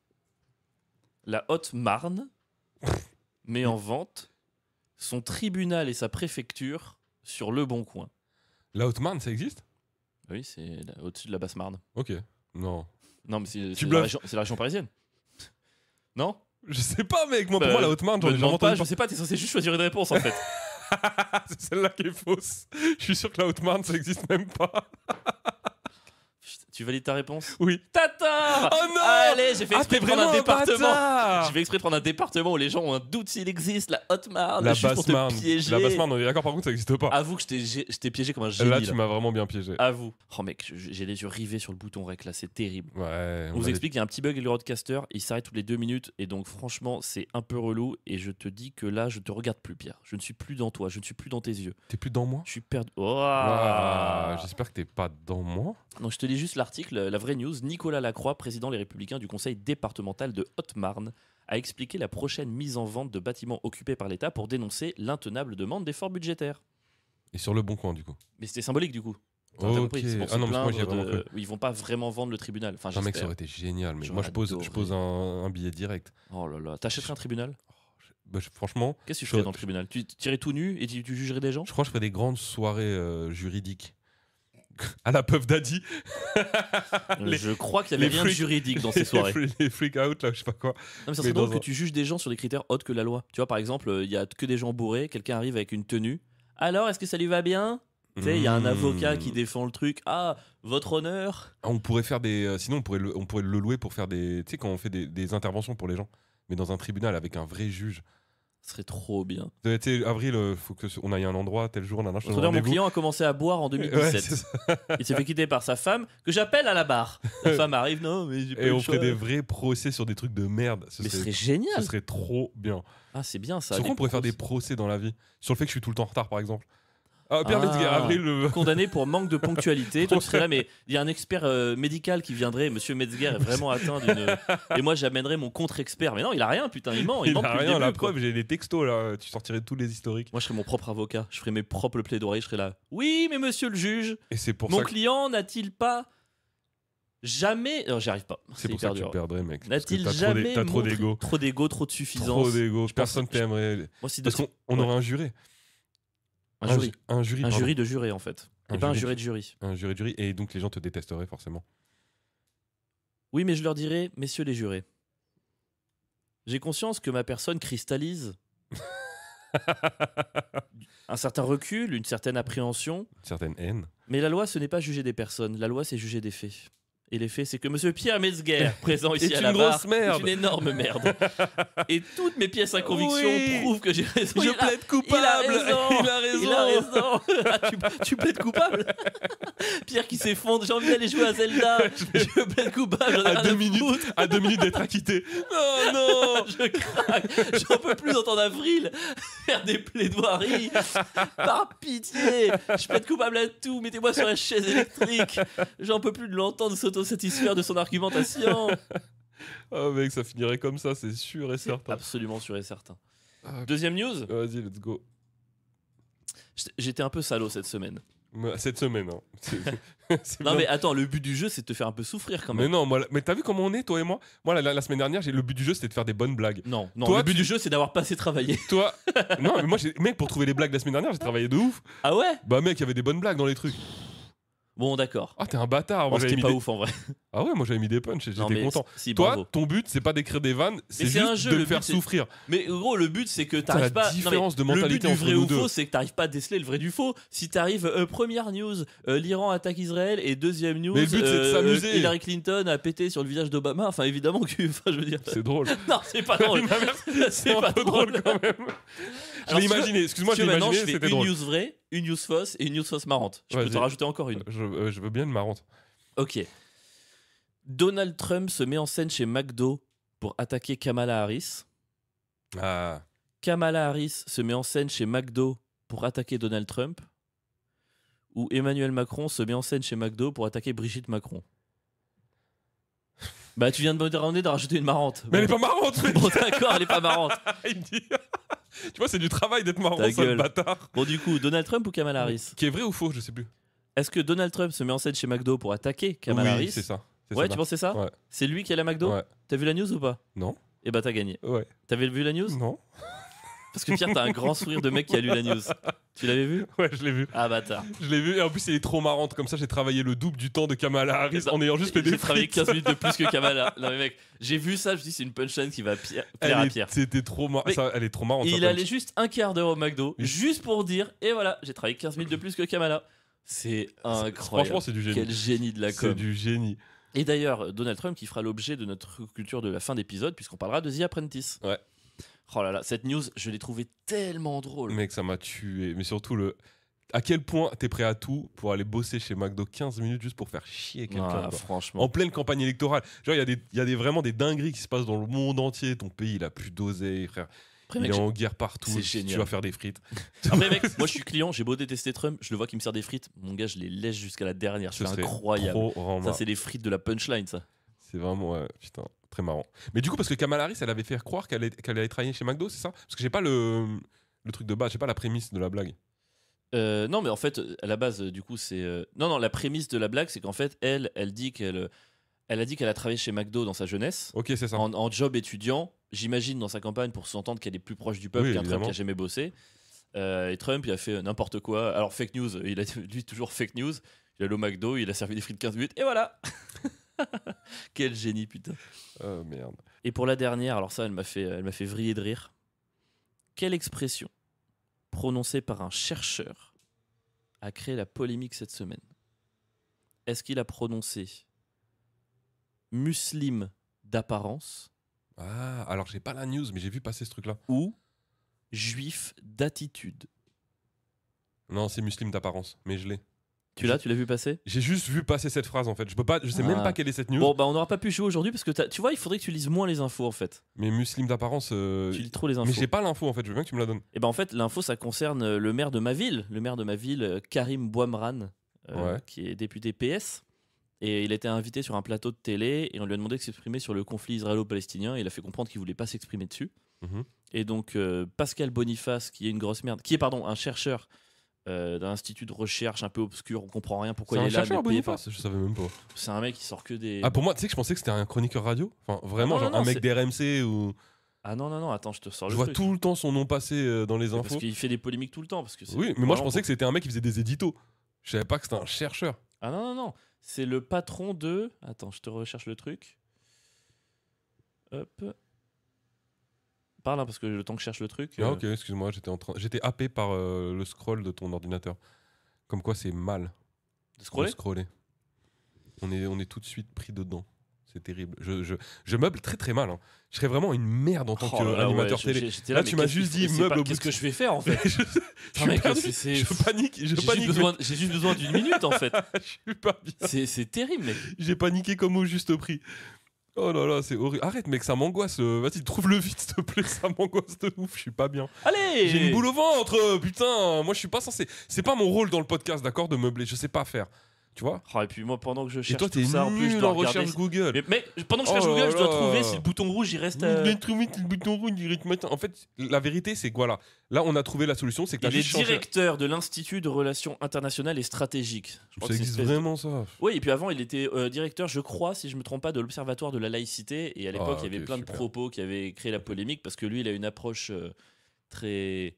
la Haute-Marne met en vente son tribunal et sa préfecture sur Le Bon Coin. La Haute-Marne, ça existe Oui, c'est au-dessus de la Basse-Marne. Ok. Non. Non, mais c'est c'est la région parisienne. Non je sais pas, mec. Moi, pour bah, moi, la haute marne, j'en ai Pas, je sais pas, t'es censé juste choisir une réponse en fait. c'est celle-là qui est fausse. Je suis sûr que la Haute-Marne, ça n'existe même pas. Tu valides ta réponse Oui. Tata Oh non Allez, j'ai fait ah, exprès prendre un département. j'ai exprès prendre un département où les gens ont un doute s'il existe, la haute marne, la basse marne. La basse marne, on est d'accord, par contre, ça n'existe pas. Avoue que je t'ai piégé comme un génie. Là, tu m'as vraiment bien piégé. Avoue. Oh mec, j'ai les yeux rivés sur le bouton rec là, c'est terrible. Ouais, on, vous explique qu'il y a un petit bug avec le roadcaster, il s'arrête toutes les deux minutes et donc franchement, c'est un peu relou et je te dis que là, je te regarde plus, Pierre. Je ne suis plus dans toi, je ne suis plus dans tes yeux. T'es plus dans moi Je suis perdu. Oh j'espère que t'es pas dans moi. Non, je te dis juste l'article, la vraie news. Nicolas Lacroix, président Les Républicains du conseil départemental de Haute-Marne, a expliqué la prochaine mise en vente de bâtiments occupés par l'État pour dénoncer l'intenable demande d'efforts budgétaires. Et sur le bon coin, du coup. Mais c'était symbolique, du coup. Ah ils vont pas vraiment vendre le tribunal. Enfin, mec, ça aurait été génial. Mais moi, je pose, je pose un, billet direct. Oh là là. T'achèterais un tribunal bah, franchement. Qu'est-ce que tu ferais dans le tribunal Tu tirais tout nu et tu, jugerais des gens Je crois que je ferais des grandes soirées euh, juridiques à la Puff Daddy. je crois qu'il y avait rien de juridique dans ces soirées. Les, freak out, là, je sais pas quoi. mais c'est donc que tu juges des gens sur des critères autres que la loi. Tu vois, par exemple, euh, il y a que des gens bourrés, quelqu'un arrive avec une tenue. Alors, est-ce que ça lui va bien tu il y a un hmm. avocat qui défend le truc. Ah, votre honneur. Ah, on pourrait faire des. Euh, sinon, on pourrait, le, on pourrait le louer pour faire des. Tu sais, quand on fait des interventions pour les gens, mais dans un tribunal avec un vrai juge. Ce serait trop bien. Tu sais, avril, avril, euh, faut qu'on on aille à un endroit, tel jour, là, là, mon client a commencé à boire en 2017. il s'est fait quitter par sa femme, que j'appelle à la barre. La femme arrive, non, mais j'ai pas Et on fait des vrais procès sur des trucs de merde. Ce mais serait, ce serait génial. Ce serait trop bien. Ah, c'est bien ça. Sur quoi on pourrait faire des procès dans la vie Sur le fait que je suis tout le temps en retard, par exemple. Ah, Pierre Metzger, ah. Avril. condamné pour manque de ponctualité. là, mais il y a un expert euh, médical qui viendrait. Monsieur Metzger est vraiment atteint d'une. Et moi, j'amènerais mon contre-expert. Mais non, il a rien, putain, il ment. Il, rien, la preuve, j'ai des textos là, tu sortirais tous les historiques. Moi, je serais mon propre avocat. Je ferais mes propres plaidoiries. Je serais là. Oui, mais monsieur le juge, Et c'est pour mon client n'a-t-il pas jamais. Non, j'y arrive pas. c'est pour ça que tu perdrais, mec. N'a-t-il jamais. trop d'ego. Trop d'ego, trop de suffisance. Trop d'ego. Personne ne t'aimerait. Parce qu'on on aurait un juré. Un, jury. Un jury, de jurés, en fait. et pas un jury de jury. Un jury de jury. Et donc les gens te détesteraient forcément. Oui, mais je leur dirais, messieurs les jurés, j'ai conscience que ma personne cristallise un certain recul, une certaine appréhension. Une certaine haine. Mais la loi, ce n'est pas juger des personnes. La loi, c'est juger des faits. Et l'effet, c'est que Monsieur Pierre Metzger, présent ici à la barre, merde. est une énorme merde. Et toutes mes pièces à conviction prouvent que j'ai raison. Je plaide coupable. Il a raison. Il a raison. Ah, tu, tu, plaides coupable. Pierre qui s'effondre. J'ai envie d'aller jouer à Zelda. je, plaide coupable. À deux, minutes, à deux minutes. d'être acquitté. Oh, non, non. je craque. J'en peux plus entendre Avril faire des plaidoiries. Par pitié. Je plaide coupable à tout. Mettez-moi sur la chaise électrique. J'en peux plus de l'entendre sauter satisfaire de son argumentation. Ah mec, ça finirait comme ça, c'est sûr et certain. Absolument sûr et certain. Ah, Deuxième news ah, Vas-y, let's go. J'étais un peu salaud cette semaine. Cette semaine, hein. Non mais attends, le but du jeu c'est de te faire un peu souffrir quand Mais non, mais t'as vu comment on est, toi et moi Moi, la, semaine dernière, j'ai- le but du jeu, c'était de faire des bonnes blagues. Non, non, Toi, le but du jeu c'est d'avoir passé travailler. Toi, non, mais moi, j'ai- mec, pour trouver les blagues la semaine dernière, j'ai travaillé de ouf. Ah ouais Bah, mec, il y avait des bonnes blagues dans les trucs. Bon, d'accord. Ah, t'es un bâtard. Moi, oh, j'avais pas ouf en vrai. Ah ouais, moi j'avais mis des punchs et j'étais content. Toi, ton but, c'est pas d'écrire des vannes, c'est juste de le faire souffrir. Mais gros, le but, c'est que t'arrives pas. La différence de mentalité le but du vrai ou faux, c'est que t'arrives pas à déceler le vrai du faux. Si t'arrives, euh, première news, euh, l'Iran attaque Israël et deuxième news, euh, Hillary Clinton a pété sur le visage d'Obama. Enfin, évidemment que. Enfin, je veux dire. C'est drôle. non, c'est pas drôle. c'est pas drôle quand même. Je imaginé, excuse-moi, je imaginé. C'était une une news fausse et une news fausse marrante. Je peux te rajouter encore une. Euh, je, veux bien une marrante. Ok. Donald Trump se met en scène chez McDo pour attaquer Kamala Harris. Ah. Kamala Harris se met en scène chez McDo pour attaquer Donald Trump. Ou Emmanuel Macron se met en scène chez McDo pour attaquer Brigitte Macron. Bah, tu viens de me demander de rajouter une marrante. Mais elle est pas marrante, Bon, d'accord, elle est pas marrante. Il dit... tu vois, c'est du travail d'être marrant, bâtard. Bon, du coup, Donald Trump ou Kamala Harris Qui est vrai ou faux, je sais plus. Est-ce que Donald Trump se met en scène chez McDo pour attaquer Kamala oui, c'est ça. Ouais, tu bah. pensais ça C'est lui qui est à la McDo T'as vu la news ou pas Non. Et eh bah t'as gagné. Ouais. T'avais vu la news Non. Parce que Pierre, t'as un grand sourire de mec qui a lu la news. Tu l'avais vu Ouais, je l'ai vu. Ah, bâtard. Je l'ai vu. Et en plus, elle est trop marrante. Comme ça, j'ai travaillé le double du temps de Kamala Harris en ayant juste fait des J'ai travaillé 15 minutes de plus que Kamala. Non, mais mec, j'ai vu ça. Je dis, c'est une punchline qui va plaire à Pierre. C'était trop marrant. Elle est trop marrante. Il allait juste un quart d'heure au McDo, juste pour dire, et voilà, j'ai travaillé 15 minutes de plus que Kamala. C'est incroyable. Franchement, c'est du génie. Quel génie de la com. C'est du génie. Et d'ailleurs, Donald Trump qui fera l'objet de notre culture de la fin d'épisode, puisqu'on parlera de The Apprentice. Ouais. Oh là là, cette news, je l'ai trouvée tellement drôle. Mec, ça m'a tué. Mais surtout, le... à quel point t'es prêt à tout pour aller bosser chez McDo 15 minutes juste pour faire chier quelqu'un ah, Franchement. En pleine campagne électorale. Genre, il y a, des, y a des, vraiment des dingueries qui se passent dans le monde entier. Ton pays, il a plus dosé, frère. il est en guerre partout. tu vas faire des frites. Après, mec, moi je suis client, j'ai beau détester Trump, je le vois qui me sert des frites. Mon gars, je les lèche jusqu'à la dernière. C'est incroyable. Ça, c'est les frites de la punchline, ça. C'est vraiment, putain, très marrant. Mais du coup, parce que Kamala Harris, elle avait fait croire qu'elle allait, travailler chez McDo, c'est ça Parce que j'ai pas le, le truc de base, j'ai pas la prémisse de la blague. Euh, non, mais en fait, à la base, du coup, c'est. Euh, non, non, la prémisse de la blague, c'est qu'en fait, elle, elle dit qu'elle. Elle a dit qu'elle a travaillé chez McDo dans sa jeunesse. Ok, c'est ça. En, job étudiant, j'imagine, dans sa campagne, pour s'entendre qu'elle est plus proche du peuple qu'un Trump qui a jamais bossé. Euh, et Trump, il a fait n'importe quoi. Alors, fake news, il a lui toujours fake news. Il a le McDo, il a servi des frites 15 minutes, et voilà Quel génie, putain. Oh merde. Et pour la dernière, alors ça, elle m'a fait, elle m'a fait vriller de rire. Quelle expression prononcée par un chercheur a créé la polémique cette semaine Est-ce qu'il a prononcé muslime d'apparence Ah, alors j'ai pas la news, mais j'ai vu passer ce truc-là. Ou juif d'attitude Non, c'est muslime d'apparence, mais je l'ai. Tu l'as, tu l'as vu passer J'ai juste vu passer cette phrase en fait. Je peux pas, je sais même ah. pas quelle est cette news. Bon bah on n'aura pas pu jouer aujourd'hui parce que tu vois, il faudrait que tu lises moins les infos en fait. Mais muslim d'apparence. Euh, tu lis trop les infos. Mais j'ai pas l'info en fait. Je veux bien que tu me la donnes. Et eh ben en fait l'info ça concerne euh, le maire de ma ville, le maire de ma ville euh, Karim Bouamran, qui est député PS. Et il était invité sur un plateau de télé et on lui a demandé de s'exprimer sur le conflit israélo-palestinien. il a fait comprendre qu'il voulait pas s'exprimer dessus. Mhm. Et donc Pascal Boniface, qui est une grosse merde, qui est pardon un chercheur euh, d'un institut de recherche un peu obscur, on comprend rien pourquoi il est, là. C'est pas. je savais même pas. C'est un mec qui sort que des. Ah, pour moi, tu sais que je pensais que c'était un chroniqueur radio Enfin, vraiment, un mec d'RMC ou. Ah non, non, non, attends, je te sors Je vois tout le temps son nom passer euh, dans les infos. Parce qu'il fait des polémiques tout le temps. Parce que oui, mais moi je pensais que c'était un mec qui faisait des éditos. Je savais pas que c'était un chercheur. Ah non, non, non. C'est le patron de. Attends, je te recherche le truc. Hop. Hein, parce que le temps que je cherche le truc. Ah, euh, ok, excuse-moi, j'étais en train, j'étais happé par euh, le scroll de ton ordinateur. Comme quoi, c'est mal. De scroller. On est, on est tout de suite pris dedans. C'est terrible. Je, je, je, meuble très très mal. Hein. Je serais vraiment une merde en tant que oh qu'animateur télé. Là, tu m'as juste dit meuble. Qu'est-ce que je vais faire en fait je, panique. J'ai juste, besoin d'une minute en fait. C'est terrible, J'ai paniqué comme au juste prix. Oh là là, c'est horrible. Arrête, mec, ça m'angoisse. Euh, vas-y, trouve-le vite, s'il te plaît. Ça m'angoisse de ouf. Je suis pas bien. Allez J'ai une boule au ventre, euh, putain. Moi, je suis pas censé. C'est pas mon rôle dans le podcast, d'accord, de meubler. Je sais pas faire. Tu vois ah, Et puis moi, pendant que je cherche toi, tout ça, en recherche Google. Mais, pendant que je oh cherche Google, je dois trouver si le bouton rouge, il reste. Il est euh, le bouton rouge, il En fait, la vérité, c'est que voilà, là, on a trouvé la solution. C'est que il est directeur de l'Institut de Relations Internationales et Stratégiques. Je ça existe vraiment, ça Oui, et puis avant, il était euh, directeur, je crois, si je me trompe pas, de l'Observatoire de la laïcité. Et à l'époque, ah, il y avait plein de propos qui avaient créé la polémique parce que lui, il a une approche euh, très.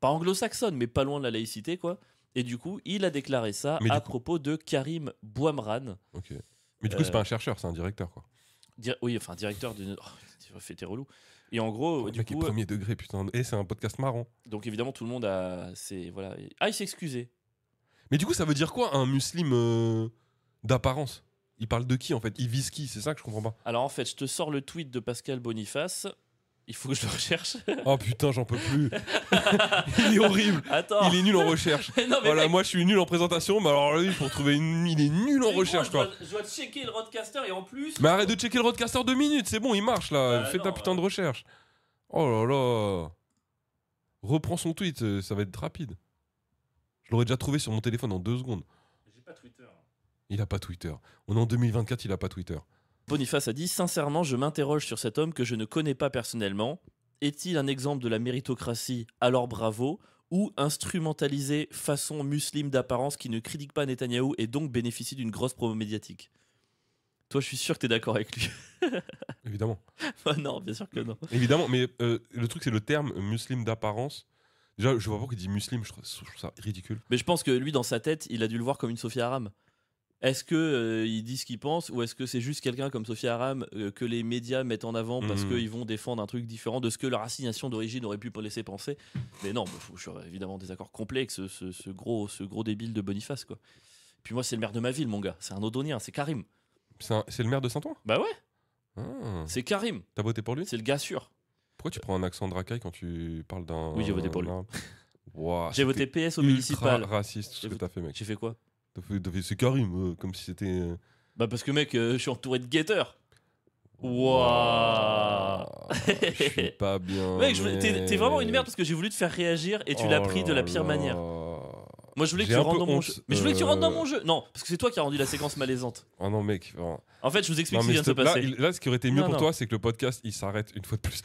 pas anglo-saxonne, mais pas loin de la laïcité, quoi. Et du coup, il a déclaré ça à propos de Karim Bouamran. Ok. Mais du coup, c'est euh, pas un chercheur, c'est un directeur, quoi. oui, enfin, directeur de. Oh, relou. Et en gros, du coup, est premier degré, putain. Et c'est un podcast marrant. Donc évidemment, tout le monde a. voilà. Ah, il s'est excusé. Mais du coup, ça veut dire quoi un musulman euh, d'apparence Il parle de qui en fait Il vise qui C'est ça que je comprends pas. Alors en fait, je te sors le tweet de Pascal Boniface il faut que je le recherche. Oh putain, j'en peux plus. il est horrible. Il est nul en recherche. voilà, moi je suis nul en présentation, mais alors lui, pour trouver une. Il est nul en recherche, toi. Je, dois checker le roadcaster et en plus. Mais arrête de checker le roadcaster deux minutes, c'est bon, il marche là. Bah Fais ta putain de recherche. Oh là là. Reprends son tweet, euh, ça va être rapide. Je l'aurais déjà trouvé sur mon téléphone en deux secondes. J'ai pas Twitter. Il a pas Twitter. On est en 2024, il a pas Twitter. Boniface a dit Sincèrement, je m'interroge sur cet homme que je ne connais pas personnellement. Est-il un exemple de la méritocratie Alors bravo ou instrumentalisé façon musulmane d'apparence qui ne critique pas Netanyahu et donc bénéficie d'une grosse promo médiatique Toi, je suis sûr que tu es d'accord avec lui. Évidemment. Bah non, bien sûr que non. Évidemment, mais euh, le truc, c'est le terme musulmane d'apparence. Déjà, je vois pas qu'il dit musulmane, je, trouve ça ridicule. Mais je pense que lui, dans sa tête, il a dû le voir comme une Sophie Aram. Est-ce que euh, ils disent ce qu'ils pensent ou est-ce que c'est juste quelqu'un comme Sophie Aram euh, que les médias mettent en avant parce mmh. qu'ils vont défendre un truc différent de ce que leur assignation d'origine aurait pu laisser penser Mais non, bah, je suis évidemment désaccord complet avec ce, gros, ce gros débile de Boniface. Quoi. puis moi, c'est le maire de ma ville, mon gars. C'est un odonien, c'est Karim. C'est le maire de Saint-Ouen Bah ouais. Ah. C'est Karim. T'as voté pour lui C'est le gars sûr. Pourquoi tu prends un accent de racaille quand tu parles d'un. Oui, j'ai voté pour lui. j'ai voté PS au municipal. raciste que t'as fait, mec. J'ai fait quoi T'as fait, c'est Karim, euh, comme si c'était. Euh, bah parce que mec, euh, je suis entouré de guetteurs. Waouh Je pas bien. Mec, t'es vraiment une merde parce que j'ai voulu te faire réagir et tu l'as oh pris de la pire manière. Moi, je voulais que tu rentres dans mon jeu. Mais je voulais que tu rentres dans euh, mon jeu. Non, parce que c'est toi qui as rendu la séquence malaisante. Oh non, mec. En fait, je vous explique ce qui vient de se passer. Là, ce qui aurait été mieux pour toi, c'est que le podcast il s'arrête une fois de plus.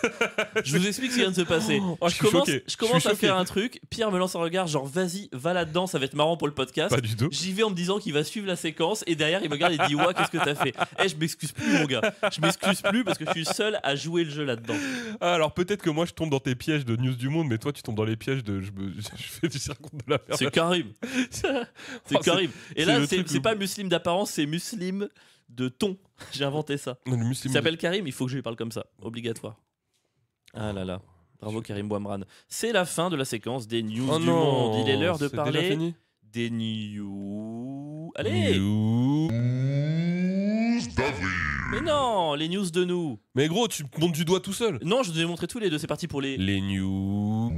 je vous explique ce qui vient de se passer. Oh, je, commence, je, commence, à faire un truc. Pierre me lance un regard, genre vas-y, va là-dedans, ça va être marrant pour le podcast. Pas du tout. J'y vais en me disant qu'il va suivre la séquence et derrière il me regarde et dit ouais, qu'est-ce que t'as fait Eh, je m'excuse plus, mon gars. Je m'excuse plus parce que je suis seul à jouer le jeu là-dedans. Ah, alors peut-être que moi je tombe dans tes pièges de news du monde, mais toi tu tombes dans les pièges de je, fais du de la C'est Karim. c'est Karim. Et là, c'est pas musulman d'apparence, c'est musulman de ton. J'ai inventé ça. il s'appelle Karim, il faut que je lui parle comme ça. Obligatoire. Ah là là. Bravo Karim Boamran. C'est la fin de la séquence des news oh du monde. Il est l'heure de parler des news. Allez news Mais non, les news de nous. Mais gros, tu montes du doigt tout seul. Non, je vous ai tous les deux. C'est parti pour les. Les news.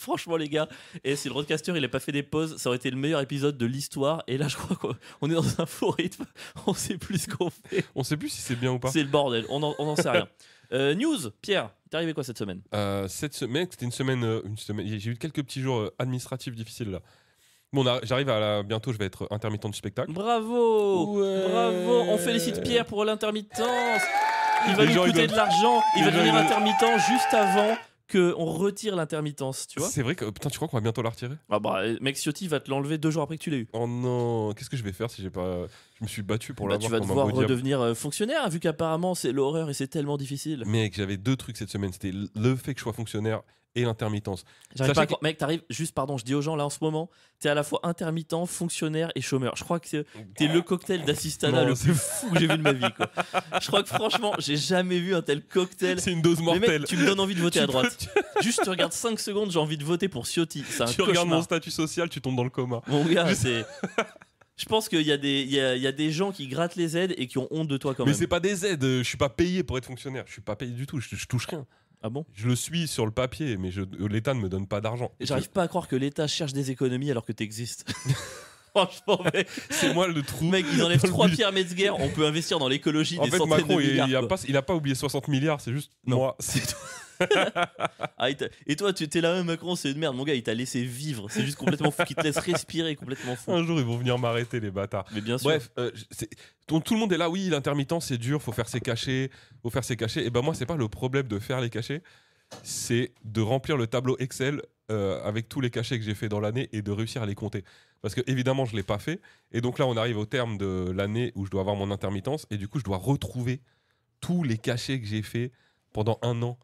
Franchement, les gars. Et si le roadcaster, il pas fait des pauses, ça aurait été le meilleur épisode de l'histoire. Et là, je crois qu'on est dans un faux rythme. On sait plus ce qu'on fait. On sait plus si c'est bien ou pas. C'est le bordel. On n'en on en sait rien. Euh, news, Pierre, t'es arrivé quoi cette semaine euh, Cette semaine, c'était une semaine, euh, une semaine. J'ai eu quelques petits jours administratifs difficiles là. Bon, j'arrive à bientôt, je vais être intermittent du spectacle. Bravo Bravo On félicite Pierre pour l'intermittence Il va lui nous coûter de l'argent, il va devenir intermittent juste avant qu'on retire l'intermittence, tu vois. C'est vrai que oh, putain, tu crois qu'on va bientôt la retirer Ah bah, eh, mec, Ciotti va te l'enlever deux jours après que tu l'aies eu. Oh non, qu'est-ce que je vais faire si j'ai pas. Je me suis battu pour bah, Tu vas devoir redevenir euh, fonctionnaire, vu qu'apparemment c'est l'horreur et c'est tellement difficile. Mec, j'avais deux trucs cette semaine. C'était le fait que je sois fonctionnaire et l'intermittence. Pas que... Mec, t'arrives juste, pardon, je dis aux gens là en ce moment, t'es à la fois intermittent, fonctionnaire et chômeur. Je crois que t'es le cocktail d'assistana le plus fou que j'ai vu de ma vie. Je crois que franchement, j'ai jamais vu un tel cocktail. C'est une dose mortelle. tu me donnes envie de voter à droite. juste, tu regardes 5 secondes, j'ai envie de voter pour Ciotti. Un tu regardes mon statut social, tu tombes dans le coma. gars, je... c'est. Je pense qu'il y, y, a, y, a, des gens qui grattent les aides et qui ont honte de toi quand mais Mais c'est pas des aides, euh, je suis pas payé pour être fonctionnaire, je suis pas payé du tout, je touche rien. Ah bon Je le suis sur le papier, mais l'État ne me donne pas d'argent. J'arrive pas à croire que l'État cherche des économies alors que t'existes. Franchement, C'est moi le trou. Mec, ils enlèvent trois pierres Metzger, on peut investir dans l'écologie des fait, Macron, Il, n'a a pas, oublié 60 milliards, c'est juste moi. C'est Ah, et toi, tu étais là, Macron, c'est une merde. Mon gars, il t'a laissé vivre. C'est juste complètement fou. qu'il te laisse respirer, complètement fou. Un jour, ils vont venir m'arrêter, les bâtards. Mais bien sûr. Bref, euh, tout le monde est là. Oui, l'intermittence c'est dur. Faut faire ses cachets. Faut faire ses cachets. Et ben moi, c'est pas le problème de faire les cachets. C'est de remplir le tableau Excel euh, avec tous les cachets que j'ai fait dans l'année et de réussir à les compter. Parce que évidemment, je l'ai pas fait. Et donc là, on arrive au terme de l'année où je dois avoir mon intermittence. Et du coup, je dois retrouver tous les cachets que j'ai fait pendant un an.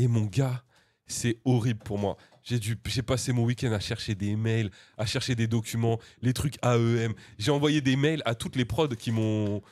Et mon gars, c'est horrible pour moi. J'ai passé mon week-end à chercher des mails, à chercher des documents, les trucs AEM. J'ai envoyé des mails à toutes les prods qui m'ont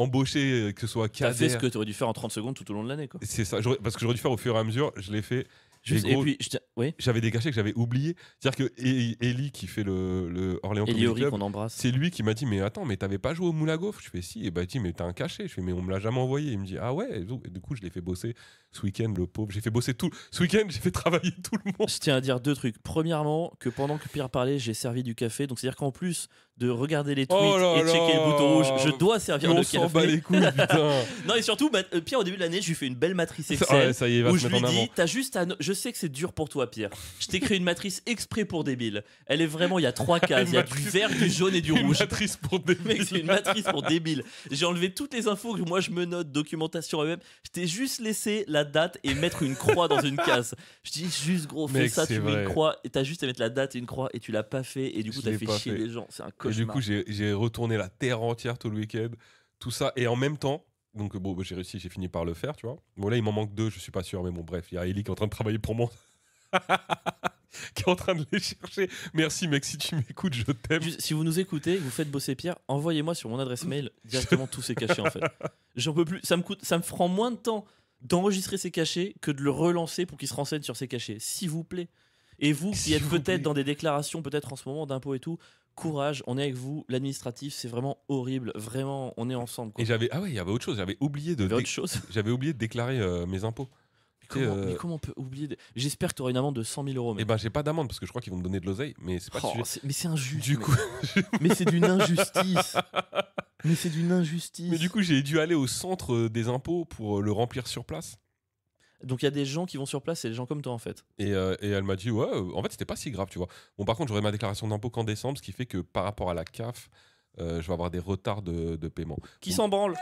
embauché, que ce soit Kader. T'as fait ce que tu aurais dû faire en 30 secondes tout au long de l'année, C'est ça, parce que j'aurais dû faire au fur et à mesure, je l'ai fait. puis, j'avais J'avais dégagé que j'avais oublié. C'est-à-dire que Eli qui fait le, le Orléans Eli Club, embrasse. c'est lui qui m'a dit mais attends mais t'avais pas joué au moule à Je fais si et bah il dit mais t'as un cachet. Je fais mais on me l'a jamais envoyé. Il me dit ah ouais. Et du coup je l'ai fait bosser ce week-end le pauvre. J'ai fait bosser tout ce week-end j'ai fait travailler tout le monde. Je tiens à dire deux trucs. Premièrement que pendant que Pierre parlait j'ai servi du café donc c'est à dire qu'en plus de regarder les tweets oh et checker les le bouton je dois servir le café. non et surtout bah, euh, Pierre au début de l'année je lui fais une belle matrice Excel ça y va où je lui dis t'as juste je sais que c'est dur pour toi pire. Je t'ai créé une matrice exprès pour débiles. Elle est vraiment, il y a trois cases. Il y a du vert, du jaune et du une rouge. Matrice pour c'est une matrice pour débiles. J'ai enlevé toutes les infos que moi je me note, documentation eux même Je t'ai juste laissé la date et mettre une croix dans une case. Je dis juste gros, fais ça, tu mets une croix et t'as juste à mettre la date et une croix et tu l'as pas fait et du coup t'as fait chier les gens. C'est un cauchemar. du coup j'ai retourné la terre entière tout le week-end, tout ça et en même temps donc bon, bah, j'ai réussi, j'ai fini par le faire, tu vois. Bon là, il m'en manque deux, je suis pas sûr, mais bon, bref, il y a Ellie qui est en train de travailler pour moi qui est en train de les chercher. Merci mec, si tu m'écoutes, je t'aime. Si vous nous écoutez, vous faites bosser Pierre, envoyez-moi sur mon adresse mail directement tous ces cachets en fait. J'en peux plus, ça me coûte, ça me prend moins de temps d'enregistrer ces cachets que de le relancer pour qu'il se renseigne sur ces cachets. S'il vous plaît. Et vous qui êtes peut-être dans des déclarations, peut-être en ce moment d'impôts et tout, courage, on est avec vous. L'administratif, c'est vraiment horrible. Vraiment, on est ensemble. Et j'avais ah ouais, il y avait autre chose. J'avais oublié de j'avais oublié de déclarer euh, mes impôts. Comment, euh, Mais comment on peut oublier J'espère que tu auras une amende de 100 000 euros. Et eh bah, ben, j'ai pas d'amende parce que je crois qu'ils vont me donner de l'oseille, mais c'est pas oh, Mais c'est injuste. Du mais... coup, mais c'est d'une injustice. mais c'est d'une injustice. Mais du coup, j'ai dû aller au centre euh, des impôts pour euh, le remplir sur place. Donc il y a des gens qui vont sur place, c'est des gens comme toi en fait. Et, et elle m'a dit ouais, en fait c'était pas si grave, tu vois. Bon par contre j'aurai ma déclaration d'impôt qu'en décembre, ce qui fait que par rapport à la CAF, je vais avoir des retards de, de paiement. Qui s'en branle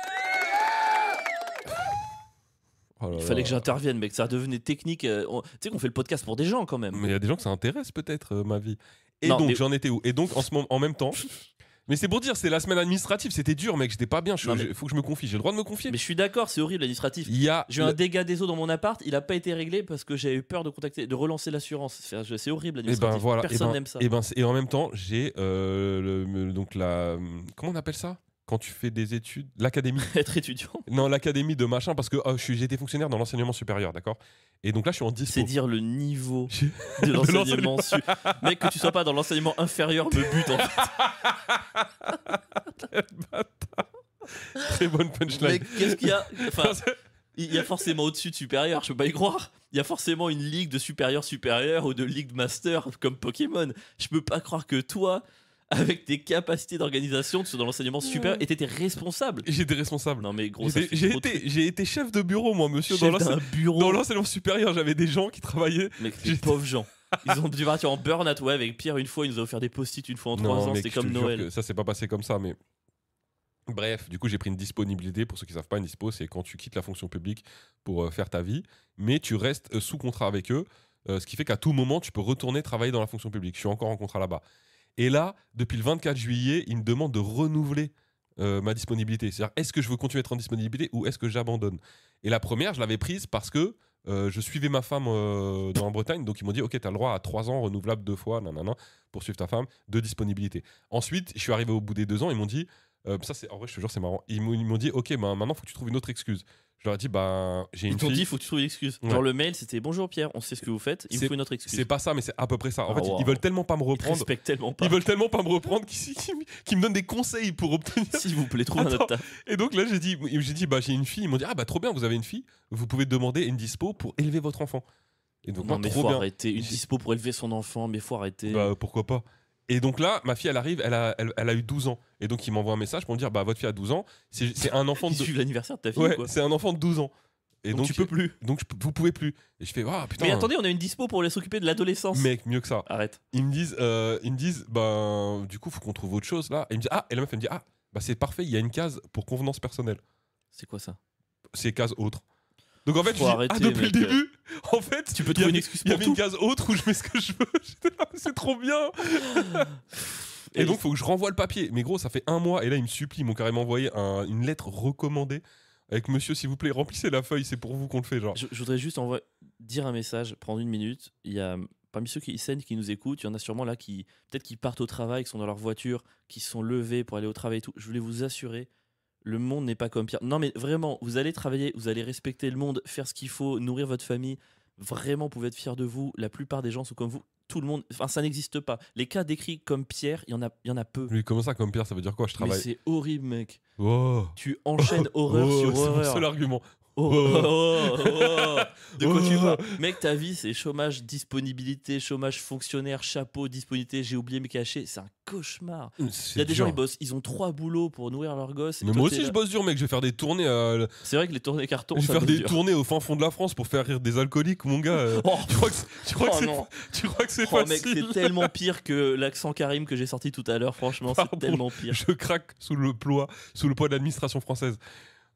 Oh il fallait que j'intervienne, mec. Ça devenait technique. Euh, tu sais qu'on fait le podcast pour des gens quand même. Mais il y a des gens que ça intéresse peut-être, euh, ma vie. Et donc, j'en étais où Et donc, en, ce moment, en même temps. Mais c'est pour dire, c'est la semaine administrative, c'était dur, mec, j'étais pas bien. Il faut que je me confie, j'ai le droit de me confier. Mais je suis d'accord, c'est horrible l'administratif. j'ai eu un dégât des eaux dans mon appart, il a pas été réglé parce que j'avais eu peur de contacter, de relancer l'assurance. C'est horrible eh ben, l'administratif. Eh Personne ben, n'aime ça. Eh ben, et en même temps, j'ai euh, donc la comment on appelle ça quand tu fais des études, l'académie. Être étudiant Non, l'académie de machin, parce que oh, j'étais fonctionnaire dans l'enseignement supérieur, d'accord Et donc là, je suis en dispo. C'est dire le niveau de l'enseignement. supérieur. Mec, que tu sois pas dans l'enseignement inférieur me bute en fait. Très bonne punchline. Mais qu'est-ce qu'il y a enfin, Il y a forcément au-dessus de supérieur, je peux pas y croire. Il y a forcément une ligue de supérieur supérieur ou de ligue de master comme Pokémon. Je peux pas croire que toi, avec tes capacités d'organisation dans l'enseignement supérieur et t'étais responsable. J'étais responsable. Non mais gros, j'ai été, chef de bureau moi monsieur chef dans l'enseignement supérieur. J'avais des gens qui travaillaient. Mais pauvres gens. Ils ont dû partir en burn-out ouais avec Pierre une fois, ils nous ont offert des post-it une fois en trois ans, c'était comme Noël. Ça s'est pas passé comme ça mais Bref, du coup, j'ai pris une disponibilité. Pour ceux qui ne savent pas, une dispo, c'est quand tu quittes la fonction publique pour euh, faire ta vie, mais tu restes euh, sous contrat avec eux, euh, ce qui fait qu'à tout moment, tu peux retourner travailler dans la fonction publique. Je suis encore en contrat là-bas. Et là, depuis le 24 juillet, il me demande de renouveler euh, ma disponibilité. C'est-à-dire, est-ce que je veux continuer à être en disponibilité ou est-ce que j'abandonne Et la première, je l'avais prise parce que euh, je suivais ma femme euh, dans la Bretagne, donc ils m'ont dit, ok, tu as le droit à trois ans renouvelable deux fois, non, pour suivre ta femme, de disponibilité. Ensuite, je suis arrivé au bout des deux ans, ils m'ont dit, euh, ça, c'est en vrai, je te jure, c'est marrant. Ils m'ont, dit, ok, bah, maintenant, faut que tu trouves une autre excuse. Je leur ai dit, bah, j'ai une Ils m'ont dit, faut que tu trouves une excuse. dans le mail, c'était bonjour Pierre, on sait ce que vous faites, il vous faut une autre excuse. C'est pas ça, mais c'est à peu près ça. En ah, fait, ils- veulent tellement pas me Ils reprendre. respectent tellement pas. Ils veulent tellement pas me reprendre qu'ils, me- donnent des conseils pour obtenir. S'il vous plaît, trouve autre Et donc là, j'ai dit, j'ai dit, bah, j'ai une fille. Ils m'ont dit, ah, bah, trop bien, vous avez une fille. Vous pouvez demander une dispo pour élever votre enfant. Et donc, mais faut arrêter. Une dispo pour élever son enfant, mais faut arrêter. Bah, pourquoi pas et donc là, ma fille, elle arrive, elle a, elle, a eu 12 ans. Et donc, il m'envoie un message pour me dire Bah, votre fille a 12 ans. C'est un enfant de. l'anniversaire de ta fille, ouais, C'est un enfant de 12 ans. Et donc, tu peux plus. Donc, vous pouvez plus. Et je fais Ah, putain. Mais attendez, on a une dispo pour les s'occuper de l'adolescence. Mec, mieux que ça. Arrête. Ils me disent euh, Ils me disent bah, du coup, faut qu'on trouve autre chose là. Et, ils me disent, ah, et la meuf, elle me dit Ah, bah, c'est parfait, il y a une case pour convenance personnelle. C'est quoi ça C'est case autre. Donc en fait, tu ah, depuis le début, en fait, tu peux trouver une excuse Il y a une case autre où je mets ce que je veux. c'est trop bien. Et, donc il faut que je renvoie le papier. Mais gros, ça fait un mois et là, ils me supplient. Ils m'ont carrément envoyé une lettre recommandée avec monsieur, s'il vous plaît, remplissez la feuille. C'est pour vous qu'on le fait. Genre. Je, voudrais juste dire un message, prendre une minute. Il y a parmi ceux qui qui nous écoutent, il y en a sûrement là qui peut-être qui partent au travail, qui sont dans leur voiture, qui sont levés pour aller au travail et tout. Je voulais vous assurer le monde n'est pas comme Pierre. Non, mais vraiment, vous allez travailler, vous allez respecter le monde, faire ce qu'il faut, nourrir votre famille. Vraiment, vous pouvez être fier de vous. La plupart des gens sont comme vous. Tout le monde, enfin, ça n'existe pas. Les cas décrits comme Pierre, il y en a, y en a peu. Mais comment ça, comme Pierre, ça veut dire quoi Je travaille. Mais c'est horrible, mec. Oh. Tu enchaînes horreur oh, sur horreur. C'est argument. Oh, oh. oh. oh. Mec, ta vie, c'est chômage, disponibilité, chômage fonctionnaire, chapeau, disponibilité, j'ai oublié mes cachets. C'est un cauchemar. Il y a des gens, ils bossent, ils ont trois boulots pour nourrir leurs gosses. moi aussi, je bosse dur, mec. Je vais faire des tournées. C'est vrai que les tournées cartons. Je vais faire des tournées au fin fond de la France pour faire rire des alcooliques, mon gars. tu crois que c'est facile mec, c'est tellement pire que l'accent Karim que j'ai sorti tout à l'heure. Franchement, c'est tellement pire. Je craque sous le poids, sous le poids de l'administration française.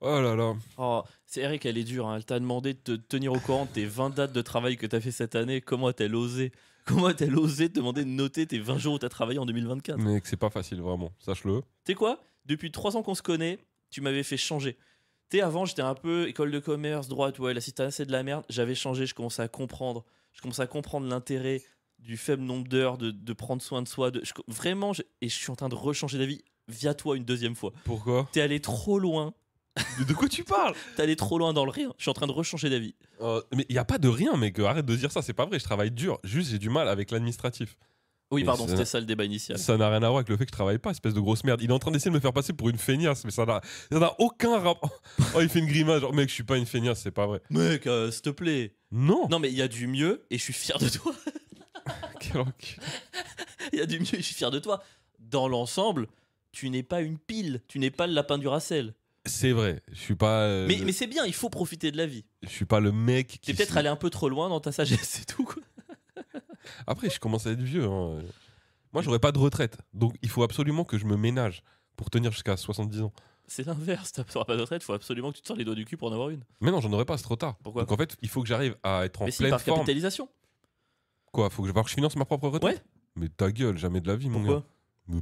Oh là là. Oh, c'est Eric, elle est dure. Hein. Elle t'a demandé de te tenir au courant de tes 20 dates de travail que t'as fait cette année. Comment a-t-elle osé Comment a-t-elle osé te demander de noter tes 20 jours où t'as travaillé en 2024 Mec, c'est pas facile, vraiment. Sache-le. Tu quoi Depuis 3 ans qu'on se connaît, tu m'avais fait changer. Tu sais, avant, j'étais un peu école de commerce, droite, ouais, la citadelle, c'est de la merde. J'avais changé, je commençais à comprendre. Je commençais à comprendre l'intérêt du faible nombre d'heures, de, prendre soin de soi. De, vraiment, et je suis en train de rechanger d'avis via toi une deuxième fois. Pourquoi T'es allé trop loin de quoi tu parles allé trop loin dans le rien. Je suis en train de rechanger d'avis. Euh, mais il n'y a pas de rien, mec. Arrête de dire ça, c'est pas vrai. Je travaille dur. Juste, j'ai du mal avec l'administratif. Oui, pardon, c'était ça le débat initial. Ça n'a rien à voir avec le fait que je travaille pas, espèce de grosse merde. Il est en train d'essayer de me faire passer pour une feignasse, mais ça n'a aucun rapport. oh, il fait une grimace, genre, mec, je suis pas une feignasse, c'est pas vrai. Mec, euh, s'il te plaît. Non. Non, mais il y a du mieux et je suis fier de toi. Quel Il y a du mieux et je suis fier de toi. Dans l'ensemble, tu n'es pas une pile, tu n'es pas le lapin du racel. C'est vrai, je suis pas. Euh, mais, c'est bien, il faut profiter de la vie. je suis pas le mec qui. es peut-être allé un peu trop loin dans ta sagesse, c'est tout. Quoi. Après, je commence à être vieux. Hein. Moi, j'aurais pas de retraite, donc il faut absolument que je me ménage pour tenir jusqu'à 70 ans. C'est l'inverse, t'auras pas de retraite, il faut absolument que tu te sors les doigts du cul pour en avoir une. Mais non, j'en aurais pas, c'est trop tard. Pourquoi donc en fait, il faut que j'arrive à être en Mais si, par capitalisation. Quoi Faut que je, faut que je finance ma propre retraite Ouais. Mais ta gueule, jamais de la vie, mon gars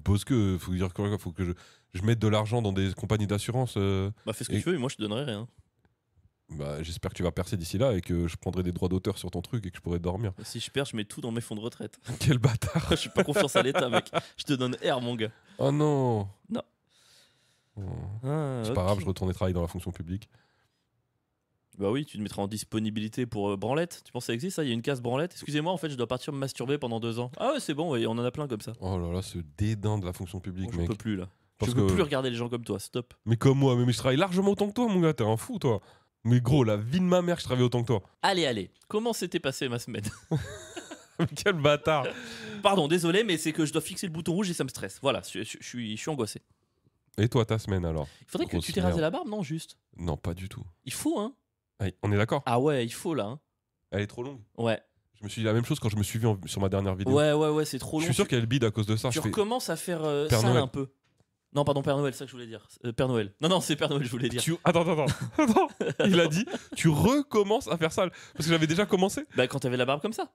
pose que, faut dire faut que je, mette de l'argent dans des compagnies d'assurance. Euh, bah fais ce que tu veux, mais moi je te donnerai rien. bah, J'espère que tu vas percer d'ici là et que je prendrai des droits d'auteur sur ton truc et que je pourrai dormir. Bah, si je perds, je mets tout dans mes fonds de retraite. Quel bâtard je suis pas confiance à l'État, mec. Je te donne R, mon gars. Oh non Non. Oh. Ah, C'est pas grave, je retournais travailler dans la fonction publique. Bah oui, tu te mettras en disponibilité pour euh, branlette. Tu penses que ça existe ça Il y a une case branlette Excusez-moi, en fait, je dois partir me masturber pendant deux ans. Ah ouais, c'est bon, on en a plein comme ça. Oh là là, ce dédain de la fonction publique, je peux plus là. je peux plus regarder les gens comme toi, stop. Mais comme moi, mais, je travaille largement autant que toi, mon gars, t'es un fou, toi. Mais gros, la vie de ma mère, je travaille autant que toi. Allez, allez, comment s'était passée ma semaine Quel bâtard Pardon, désolé, mais c'est que je dois fixer le bouton rouge et ça me stresse. Voilà, je, suis, angoissé. Et toi, ta semaine alors Il faudrait que tu t'es la barbe, non, juste Non, pas du tout. Il faut, hein on est d'accord Ah ouais, il faut là. Hein. Elle est trop longue. Ouais. Je me suis dit la même chose quand je me suis vu sur ma dernière vidéo. Ouais, ouais, ouais, c'est trop long. je suis sûr qu'elle bide à cause de ça. tu recommences à faire euh, sale ça un peu. Non, pardon, Père Noël, c'est ça que je voulais dire. Euh, Père Noël. Non, non, c'est Père Noël, je voulais dire. Attends, attends, attends. Il a dit, tu recommences à faire ça. Parce que j'avais déjà commencé. Bah, quand t'avais la barbe comme ça.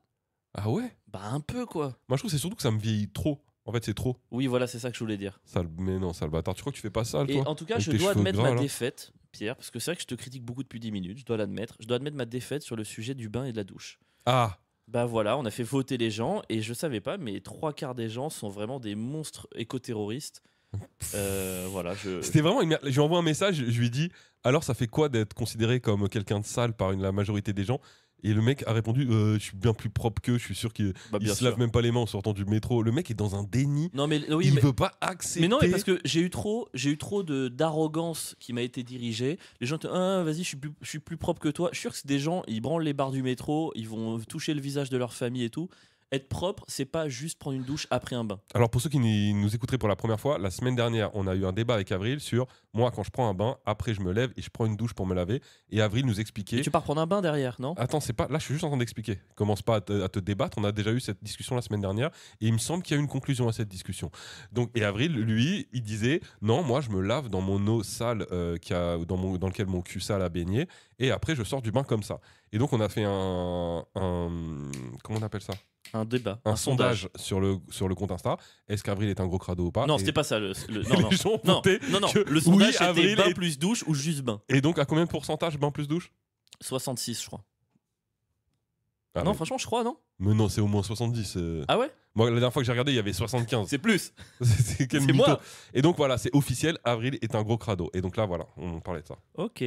Ah ouais Bah, un peu quoi. Moi, je trouve que c'est surtout que ça me vieillit trop. En fait, c'est trop. Oui, voilà, c'est ça que je voulais dire. Mais non, sale Tu crois que tu fais pas ça, Et en tout cas, je dois admettre ma défaite. Pierre, parce que c'est vrai que je te critique beaucoup depuis 10 minutes, je dois l'admettre. Je dois admettre ma défaite sur le sujet du bain et de la douche. Ah Bah voilà, on a fait voter les gens, et je savais pas, mais trois quarts des gens sont vraiment des monstres éco-terroristes. Euh, voilà, je... C'était vraiment une Je lui envoie un message, je lui dis Alors, ça fait quoi d'être considéré comme quelqu'un de sale par une, la majorité des gens et le mec a répondu euh, Je suis bien plus propre que, je suis sûr qu'il bah, ne se même pas les mains en sortant du métro. Le mec est dans un déni. Non, mais, oui, il ne veut pas accepter. Mais non, mais parce que j'ai eu trop, j'ai eu trop d'arrogance qui m'a été dirigée. Les gens étaient ah, Vas-y, plus, je suis plus propre que toi. Je suis sûr que c'est des gens, ils branlent les barres du métro, ils vont toucher le visage de leur famille et tout être propre, c'est pas juste prendre une douche après un bain. Alors pour ceux qui nous écouteraient pour la première fois, la semaine dernière, on a eu un débat avec Avril sur moi quand je prends un bain, après je me lève et je prends une douche pour me laver. Et Avril nous expliquait. Et tu pars prendre un bain derrière, non Attends, c'est pas. Là, je suis juste en train d'expliquer. Commence pas à te, débattre. On a déjà eu cette discussion la semaine dernière et il me semble qu'il y a une conclusion à cette discussion. Donc et Avril, lui, il disait non, moi je me lave dans mon eau sale euh, dans mon dans lequel mon cul sale a baigné et après je sors du bain comme ça. Et donc, on a fait un. comment on appelle ça un débat, un, sondage. sur, le, sur le compte Insta. Est-ce qu'Avril est un gros crado ou pas Non, c'était pas ça. Le, non, non, non, le sondage était bain plus douche ou juste bain. Et donc, à combien de pourcentage bain plus douche 66, je crois. Ah non, franchement, je crois, non Mais non, c'est au moins 70. Euh. Ah ouais Moi, la dernière fois que j'ai regardé, il y avait 75. c'est plus C'est quel moi Et donc, voilà, c'est officiel, Avril est un gros crado. Et donc là, voilà, on parlait de ça. Ok.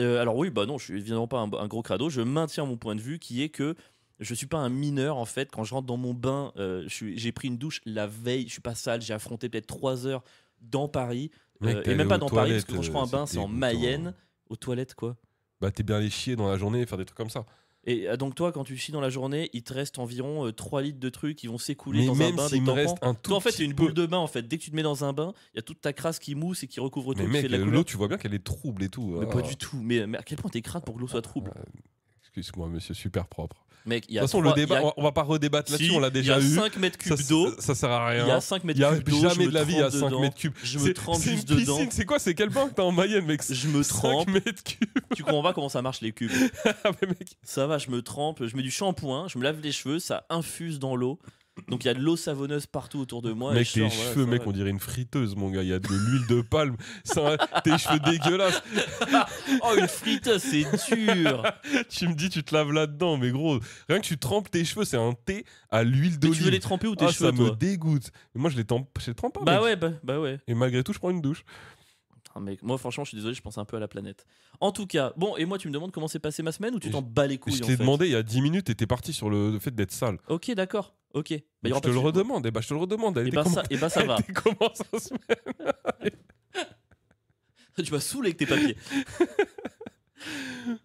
Euh, alors oui, bah non, je suis évidemment pas un, gros crado. Je maintiens mon point de vue qui est que je suis pas un mineur en fait. Quand je rentre dans mon bain, euh, j'ai pris une douche la veille. Je suis pas sale. J'ai affronté peut-être trois heures dans Paris euh, et même pas dans Paris parce que quand je prends un bain, c'est en hein. Mayenne. Aux toilettes quoi. Bah t'es bien les chier dans la journée, faire des trucs comme ça. Et euh, donc toi, quand tu chies dans la journée, il te reste environ 3 euh, litres de trucs qui vont s'écouler dans un bain. Des me reste un tout en fait, c'est une boule de bain. En fait, dès que tu te mets dans un bain, il y a toute ta crasse qui mousse et qui recouvre tout. Mais l'eau, tu vois bien qu'elle est trouble et tout. Mais pas hein. du tout. Mais, à quel point t'es crainte pour que l'eau soit ah, trouble euh, Excuse-moi, monsieur, super propre. Mec, y a de toute façon, trois, le débat, on va pas redébattre là-dessus, on l'a déjà eu. Il y a 5 mètres cubes d'eau. Ça, sert à rien. Il y a 5 mètres cubes d'eau. Jamais de la vie, il y a 5 mètres cubes. Je me trempe juste dedans. C'est quoi C'est quel banc que t'as en Mayenne, mec Je me trempe. 5 mètres cubes. Tu comprends pas comment ça marche les cubes. Ah, ça va, je me trempe, je mets du shampoing, je me lave les cheveux, ça infuse dans l'eau. Donc il y a de l'eau savonneuse partout autour de moi. Mec, tes cheveux, mec, on dirait une friteuse, mon gars. Il y a de l'huile de palme. tes cheveux dégueulasses. oh, une friteuse, c'est dur. tu me dis, tu te laves là-dedans, mais gros, rien que tu trempes tes cheveux, c'est un thé à l'huile d'olive. Tu veux les tremper ou tes ah, cheveux Ça me dégoûte. moi, je les, je les trempe pas. Bah ouais, bah, bah ouais. Et malgré tout, je prends une douche. Hein, moi, franchement, je suis désolé, je pense un peu à la planète. En tout cas, bon, et moi, tu me demandes comment s'est passée ma semaine ou tu t'en bats les couilles Je t'ai demandé il y a 10 minutes et t'es parti sur le fait d'être sale. Ok, d'accord. Ok. Bah, eh ben, je te le redemande. Et bah, je te le redemande. et, bah, ça, et eh ben, ça va. comment Tu m'as saoulé avec tes papiers.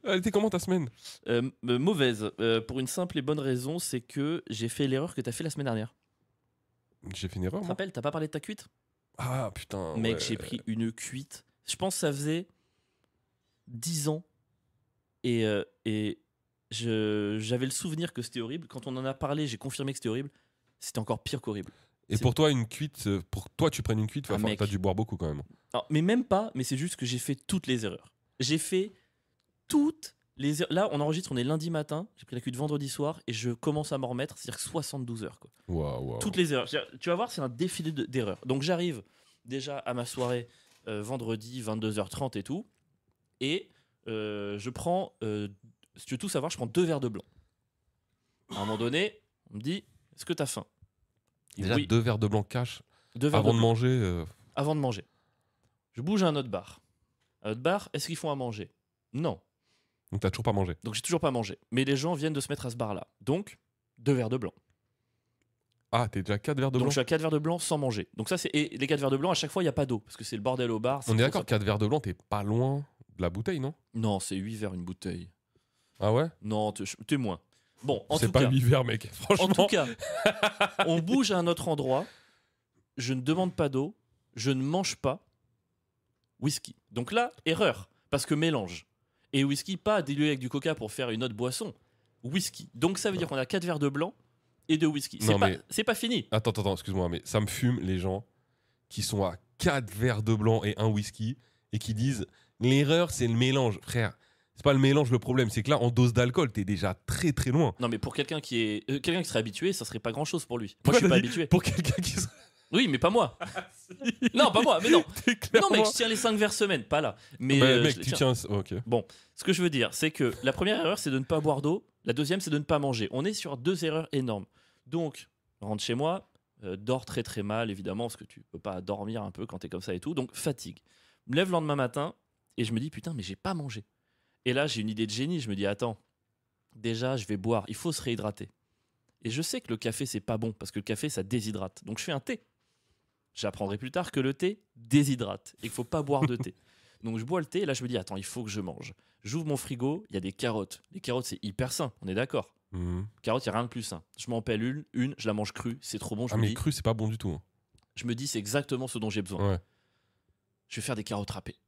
Elle était comment ta semaine euh, euh, Mauvaise. Euh, pour une simple et bonne raison, c'est que j'ai fait l'erreur que t'as fait la semaine dernière. J'ai fait une erreur. Tu te rappelles, t'as pas parlé de ta cuite ah putain. Mec, j'ai pris une cuite. Je pense que ça faisait 10 ans. Et, euh, j'avais le souvenir que c'était horrible. Quand on en a parlé, j'ai confirmé que c'était horrible. C'était encore pire qu'horrible. Et pour toi, une cuite, euh, pour toi, tu prennes une cuite, tu ah, t'as dû boire beaucoup quand même. mais même pas, mais c'est juste que j'ai fait toutes les erreurs. J'ai fait toutes Là, on enregistre, on est lundi matin, j'ai pris la de vendredi soir et je commence à m'en remettre, c'est-à-dire 72 heures. Quoi. Toutes les heures Tu vas voir, c'est un défilé d'erreurs. Donc j'arrive déjà à ma soirée euh, vendredi 22h30 et tout, et euh, je prends, euh, si tu veux tout savoir, je prends deux verres de blanc. À un moment donné, on me dit, est-ce que tu as faim Déjà deux verres de blanc cash avant de, de manger. Avant de manger. Je bouge à un autre bar. Un autre bar, est-ce qu'ils font à manger Non. Donc t'as toujours pas mangé. Donc j'ai toujours pas mangé. Mais les gens viennent de se mettre à ce bar-là. Donc, deux verres de blanc. Ah, t'es déjà quatre verres de blanc. Donc je suis à quatre verres de blanc sans manger. Donc ça c'est et les quatre verres de blanc à chaque fois il y a pas d'eau parce que c'est le bordel au bar. On est d'accord, quatre verres de blanc, t'es pas loin de la bouteille, non Non, c'est huit verres une bouteille. Ah ouais Non, t'es moins. Bon, en tout pas cas. pas huit verres mec, franchement. En tout cas, on bouge à un autre endroit. Je ne demande pas d'eau, je ne mange pas whisky. Donc là, erreur parce que mélange. Et whisky, pas dilué avec du coca pour faire une autre boisson. Whisky. Donc ça veut dire qu'on a quatre verres de blanc et de whisky. C'est pas, fini. Attends, attends, excuse-moi, mais ça me fume les gens qui sont à quatre verres de blanc et un whisky et qui disent l'erreur, c'est le mélange. Frère, c'est pas le mélange le problème, c'est que là, en dose d'alcool, t'es déjà très très loin. Non, mais pour quelqu'un qui est, euh, quelqu'un qui serait habitué, ça serait pas grand chose pour lui. Moi, je suis pas habitué. Pour quelqu'un qui serait. Oui, mais pas moi. Ah, non, pas moi, mais non. Non, mais je tiens les 5 vers semaine, pas là. Mais bah, euh, mec, tu tiens. Ok. Bon, ce que je veux dire, c'est que la première erreur, c'est de ne pas boire d'eau. La deuxième, c'est de ne pas manger. On est sur deux erreurs énormes. Donc, rentre chez moi, euh, dors très très mal, évidemment, parce que tu peux pas dormir un peu quand t'es comme ça et tout. Donc, fatigue. me lève le lendemain matin et je me dis, putain, mais j'ai pas mangé. Et là, j'ai une idée de génie. Je me dis, attends, déjà, je vais boire. Il faut se réhydrater. Et je sais que le café, c'est pas bon, parce que le café, ça déshydrate. Donc, je fais un thé. J'apprendrai plus tard que le thé déshydrate et qu'il faut pas boire de thé. Donc je bois le thé et là je me dis attends, il faut que je mange. J'ouvre mon frigo, il y a des carottes. Les carottes c'est hyper sain, on est d'accord. carotte mhm. Carottes, il n'y a rien de plus sain. Je m'en pèle une, je la mange crue, c'est trop bon. Je ah, mais crue, crue, c'est pas bon du tout. Hein. je me dis c'est exactement ce dont j'ai besoin. Je vais faire des carottes râpées.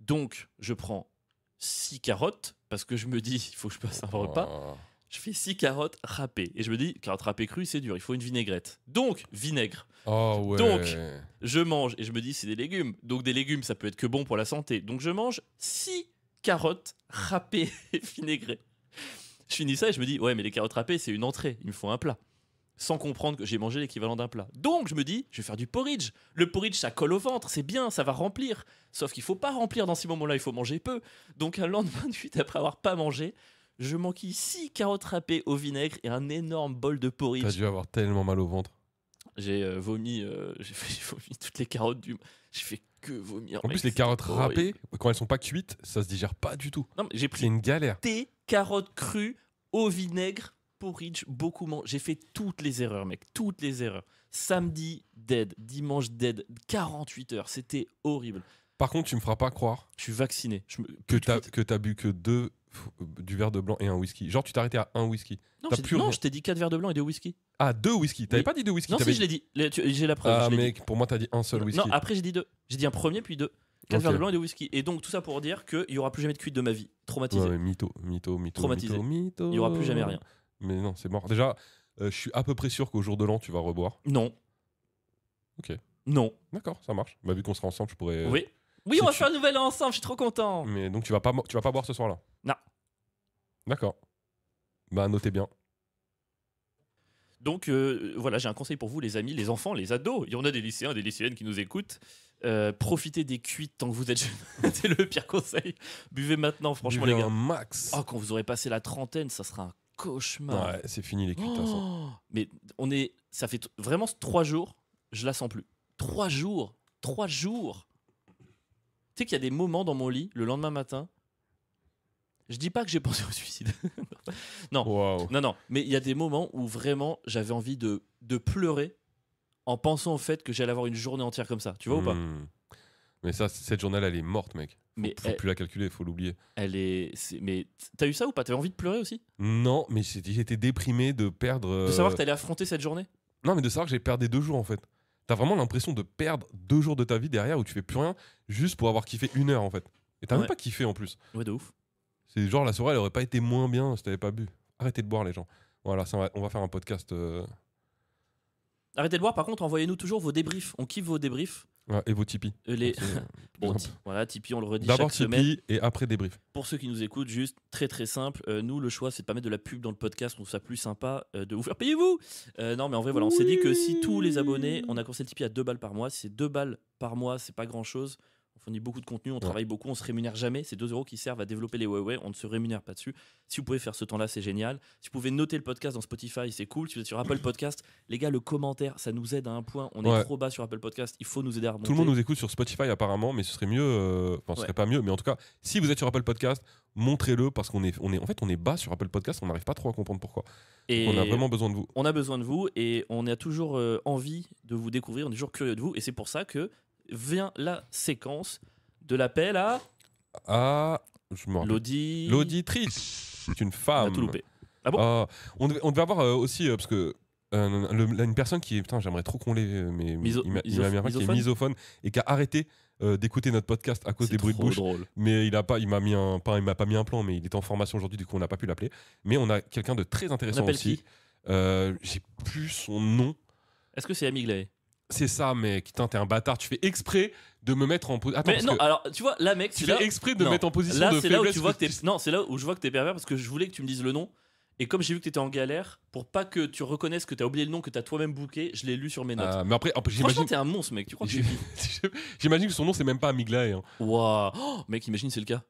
Donc je prends six carottes parce que je me dis il faut que je passe un repas. Oh je fais six carottes râpées. Et je me dis, carottes râpées crues, c'est dur, il faut une vinaigrette. Donc, vinaigre. Oh, Donc, je mange et je me dis, c'est des légumes. Donc, des légumes, ça peut être que bon pour la santé. Donc, je mange six carottes râpées et vinaigrées. Je finis ça et je me dis, ouais, mais les carottes râpées, c'est une entrée, il me faut un plat. Sans comprendre que j'ai mangé l'équivalent d'un plat. Donc, je me dis, je vais faire du porridge. Le porridge, ça colle au ventre, c'est bien, ça va remplir. Sauf qu'il faut pas remplir dans ces moments-là, il faut manger peu. Donc, un lendemain de suite, après avoir pas mangé, je manquais 6 carottes râpées au vinaigre et un énorme bol de porridge. T'as dû avoir tellement mal au ventre. J'ai euh, vomi, euh, j'ai vomi toutes les carottes du. J'ai fait que vomir. En plus, les carottes râpées, quand elles sont pas cuites, ça se digère pas du tout. Non, j'ai pris une galère. Des carottes crues au vinaigre, porridge, beaucoup moins. J'ai fait toutes les erreurs, mec, toutes les erreurs. Samedi, dead. Dimanche, dead. 48 heures, c'était horrible. Par contre, tu me feras pas croire. Je suis vacciné. Je me... Que t'as bu que deux du verre de blanc et un whisky. Genre, tu t'arrêtais à un whisky. Non, je plus je t'ai dit 4 verres de blanc et 2 whisky. Ah, deux whisky. T'avais pas dit 2 whisky Non, si, je l'ai dit. J'ai la preuve. Ah, mec, pour moi, t'as dit un seul whisky. Non, après, j'ai dit deux. J'ai dit un premier, puis deux. 4 verres de blanc et 2 whisky. Et donc, tout ça pour dire qu'il n'y aura plus jamais de cuite de ma vie. Traumatisé. Ouais, mytho, mytho, mytho. Traumatisé. Il n'y aura plus jamais rien. Mais non, c'est mort. Déjà, euh, je suis à peu près sûr qu'au jour de l'an, tu vas reboire. Non. Ok. Non. D'accord, ça marche. Bah, vu qu'on sera ensemble, je pourrais. Euh, oui. Oui, on va faire un nouvel ensemble, je suis trop content. Mais donc, tu vas pas, tu vas pas boire ce soir-là non. D'accord. Bah, notez bien. Donc euh, voilà, j'ai un conseil pour vous, les amis, les enfants, les ados. Il y en a des lycéens, des lycéennes qui nous écoutent. Euh, profitez des cuites tant que vous êtes jeunes, C'est le pire conseil. Buvez maintenant, franchement, les gars. un max. Oh, quand vous aurez passé la trentaine, ça sera un cauchemar. Ouais, c'est fini les cuites. Oh mais on est, ça fait vraiment trois jours, je la sens plus. Trois jours, trois jours. Tu sais qu'il y a des moments dans mon lit le lendemain matin je dis pas que j'ai pensé au suicide. non. Non, non. Mais il y a des moments où vraiment j'avais envie de, de pleurer en pensant au fait que j'allais avoir une journée entière comme ça. Tu vois ou pas hmm. Mais ça, cette journée-là, elle est morte, mec. mais faut plus la calculer, faut l'oublier. Elle est, mais t'as eu ça ou pas T'avais envie de pleurer aussi Non, mais j'étais déprimé de perdre. De savoir que euh, t'allais affronter cette journée. Non, mais de savoir que j'ai perdu deux jours en fait. T'as vraiment l'impression de perdre deux jours de ta vie derrière où tu fais plus rien juste pour avoir kiffé une heure en fait. Et t'as même pas kiffé en plus. Ouais, de ouf. C'est genre la soirée, elle aurait pas été moins bien si t'avais pas bu. Arrêtez de boire, les gens. Voilà, on, va, on va faire un podcast. Euh. Arrêtez de boire, par contre, envoyez-nous toujours vos débriefs. On kiffe vos débriefs. et vos Tipeee. Euh, les... Euh, bon, voilà, Tipeee, on le redit chaque D'abord Tipeee et après débrief. Pour ceux qui nous écoutent, juste très très simple. nous, le choix, c'est de pas mettre de la pub dans le podcast. On trouve ça plus sympa de vous faire payer vous. non, mais en vrai, voilà, on s'est dit que si tous les abonnés, on a commencé le Tipeee à 2 balles par mois. Si c'est 2 balles par mois, c'est pas grand chose on fournit beaucoup de contenu, on travaille beaucoup, on se rémunère jamais. C'est 2 euros qui servent à développer les Huawei, on ne se rémunère pas dessus. Si vous pouvez faire ce temps-là, c'est génial. Si vous pouvez noter le podcast dans Spotify, c'est cool. Si vous êtes sur Apple Podcast, les gars, le commentaire, ça nous aide à un point. On est trop bas sur Apple Podcast, il faut nous aider à remonter. Tout le monde nous écoute sur Spotify apparemment, mais ce serait mieux, euh, enfin, ce serait pas mieux, mais en tout cas, si vous êtes sur Apple Podcast, montrez-le parce qu'on est, on est, en fait, on est bas sur Apple Podcast, on n'arrive pas trop à comprendre pourquoi. on a vraiment besoin de vous. On a besoin de vous et on a toujours euh, envie de vous découvrir, on est toujours curieux de vous et c'est pour ça que vient la séquence de l'appel à. à ah, je L'auditrice. C'est une femme. Ah ah, on a devait, avoir euh, aussi, euh, parce que euh, une personne qui est, putain, j'aimerais trop qu'on l'ait, mais il, m'a qui est misophone et qui a arrêté d'écouter notre podcast à cause des bruits de bouche. Mais il a pas, il m'a mis un, pas, il m'a pas mis un plan, mais il est en formation aujourd'hui, du coup on n'a pas pu l'appeler. Mais on a quelqu'un de très intéressant aussi. J'ai plus son nom. Est-ce que c'est Amigley c'est ça, mec. Putain, t'es un bâtard. Tu fais exprès de me mettre en position. Mais non, alors, tu vois, là, mec, tu fais exprès de me mettre en position de Là où tu vois que Non, c'est là où je vois que t'es pervers parce que je voulais que tu me dises le nom. Et comme j'ai vu que t'étais en galère, pour pas que tu reconnaisses que t'as oublié le nom que t'as toi-même booké, je l'ai lu sur mes notes. Ah, mais après, t'es un monstre, mec. Tu crois que J'imagine que son nom, c'est même pas Amiglae. Waouh. Hein. Oh, mec, imagine, c'est le cas.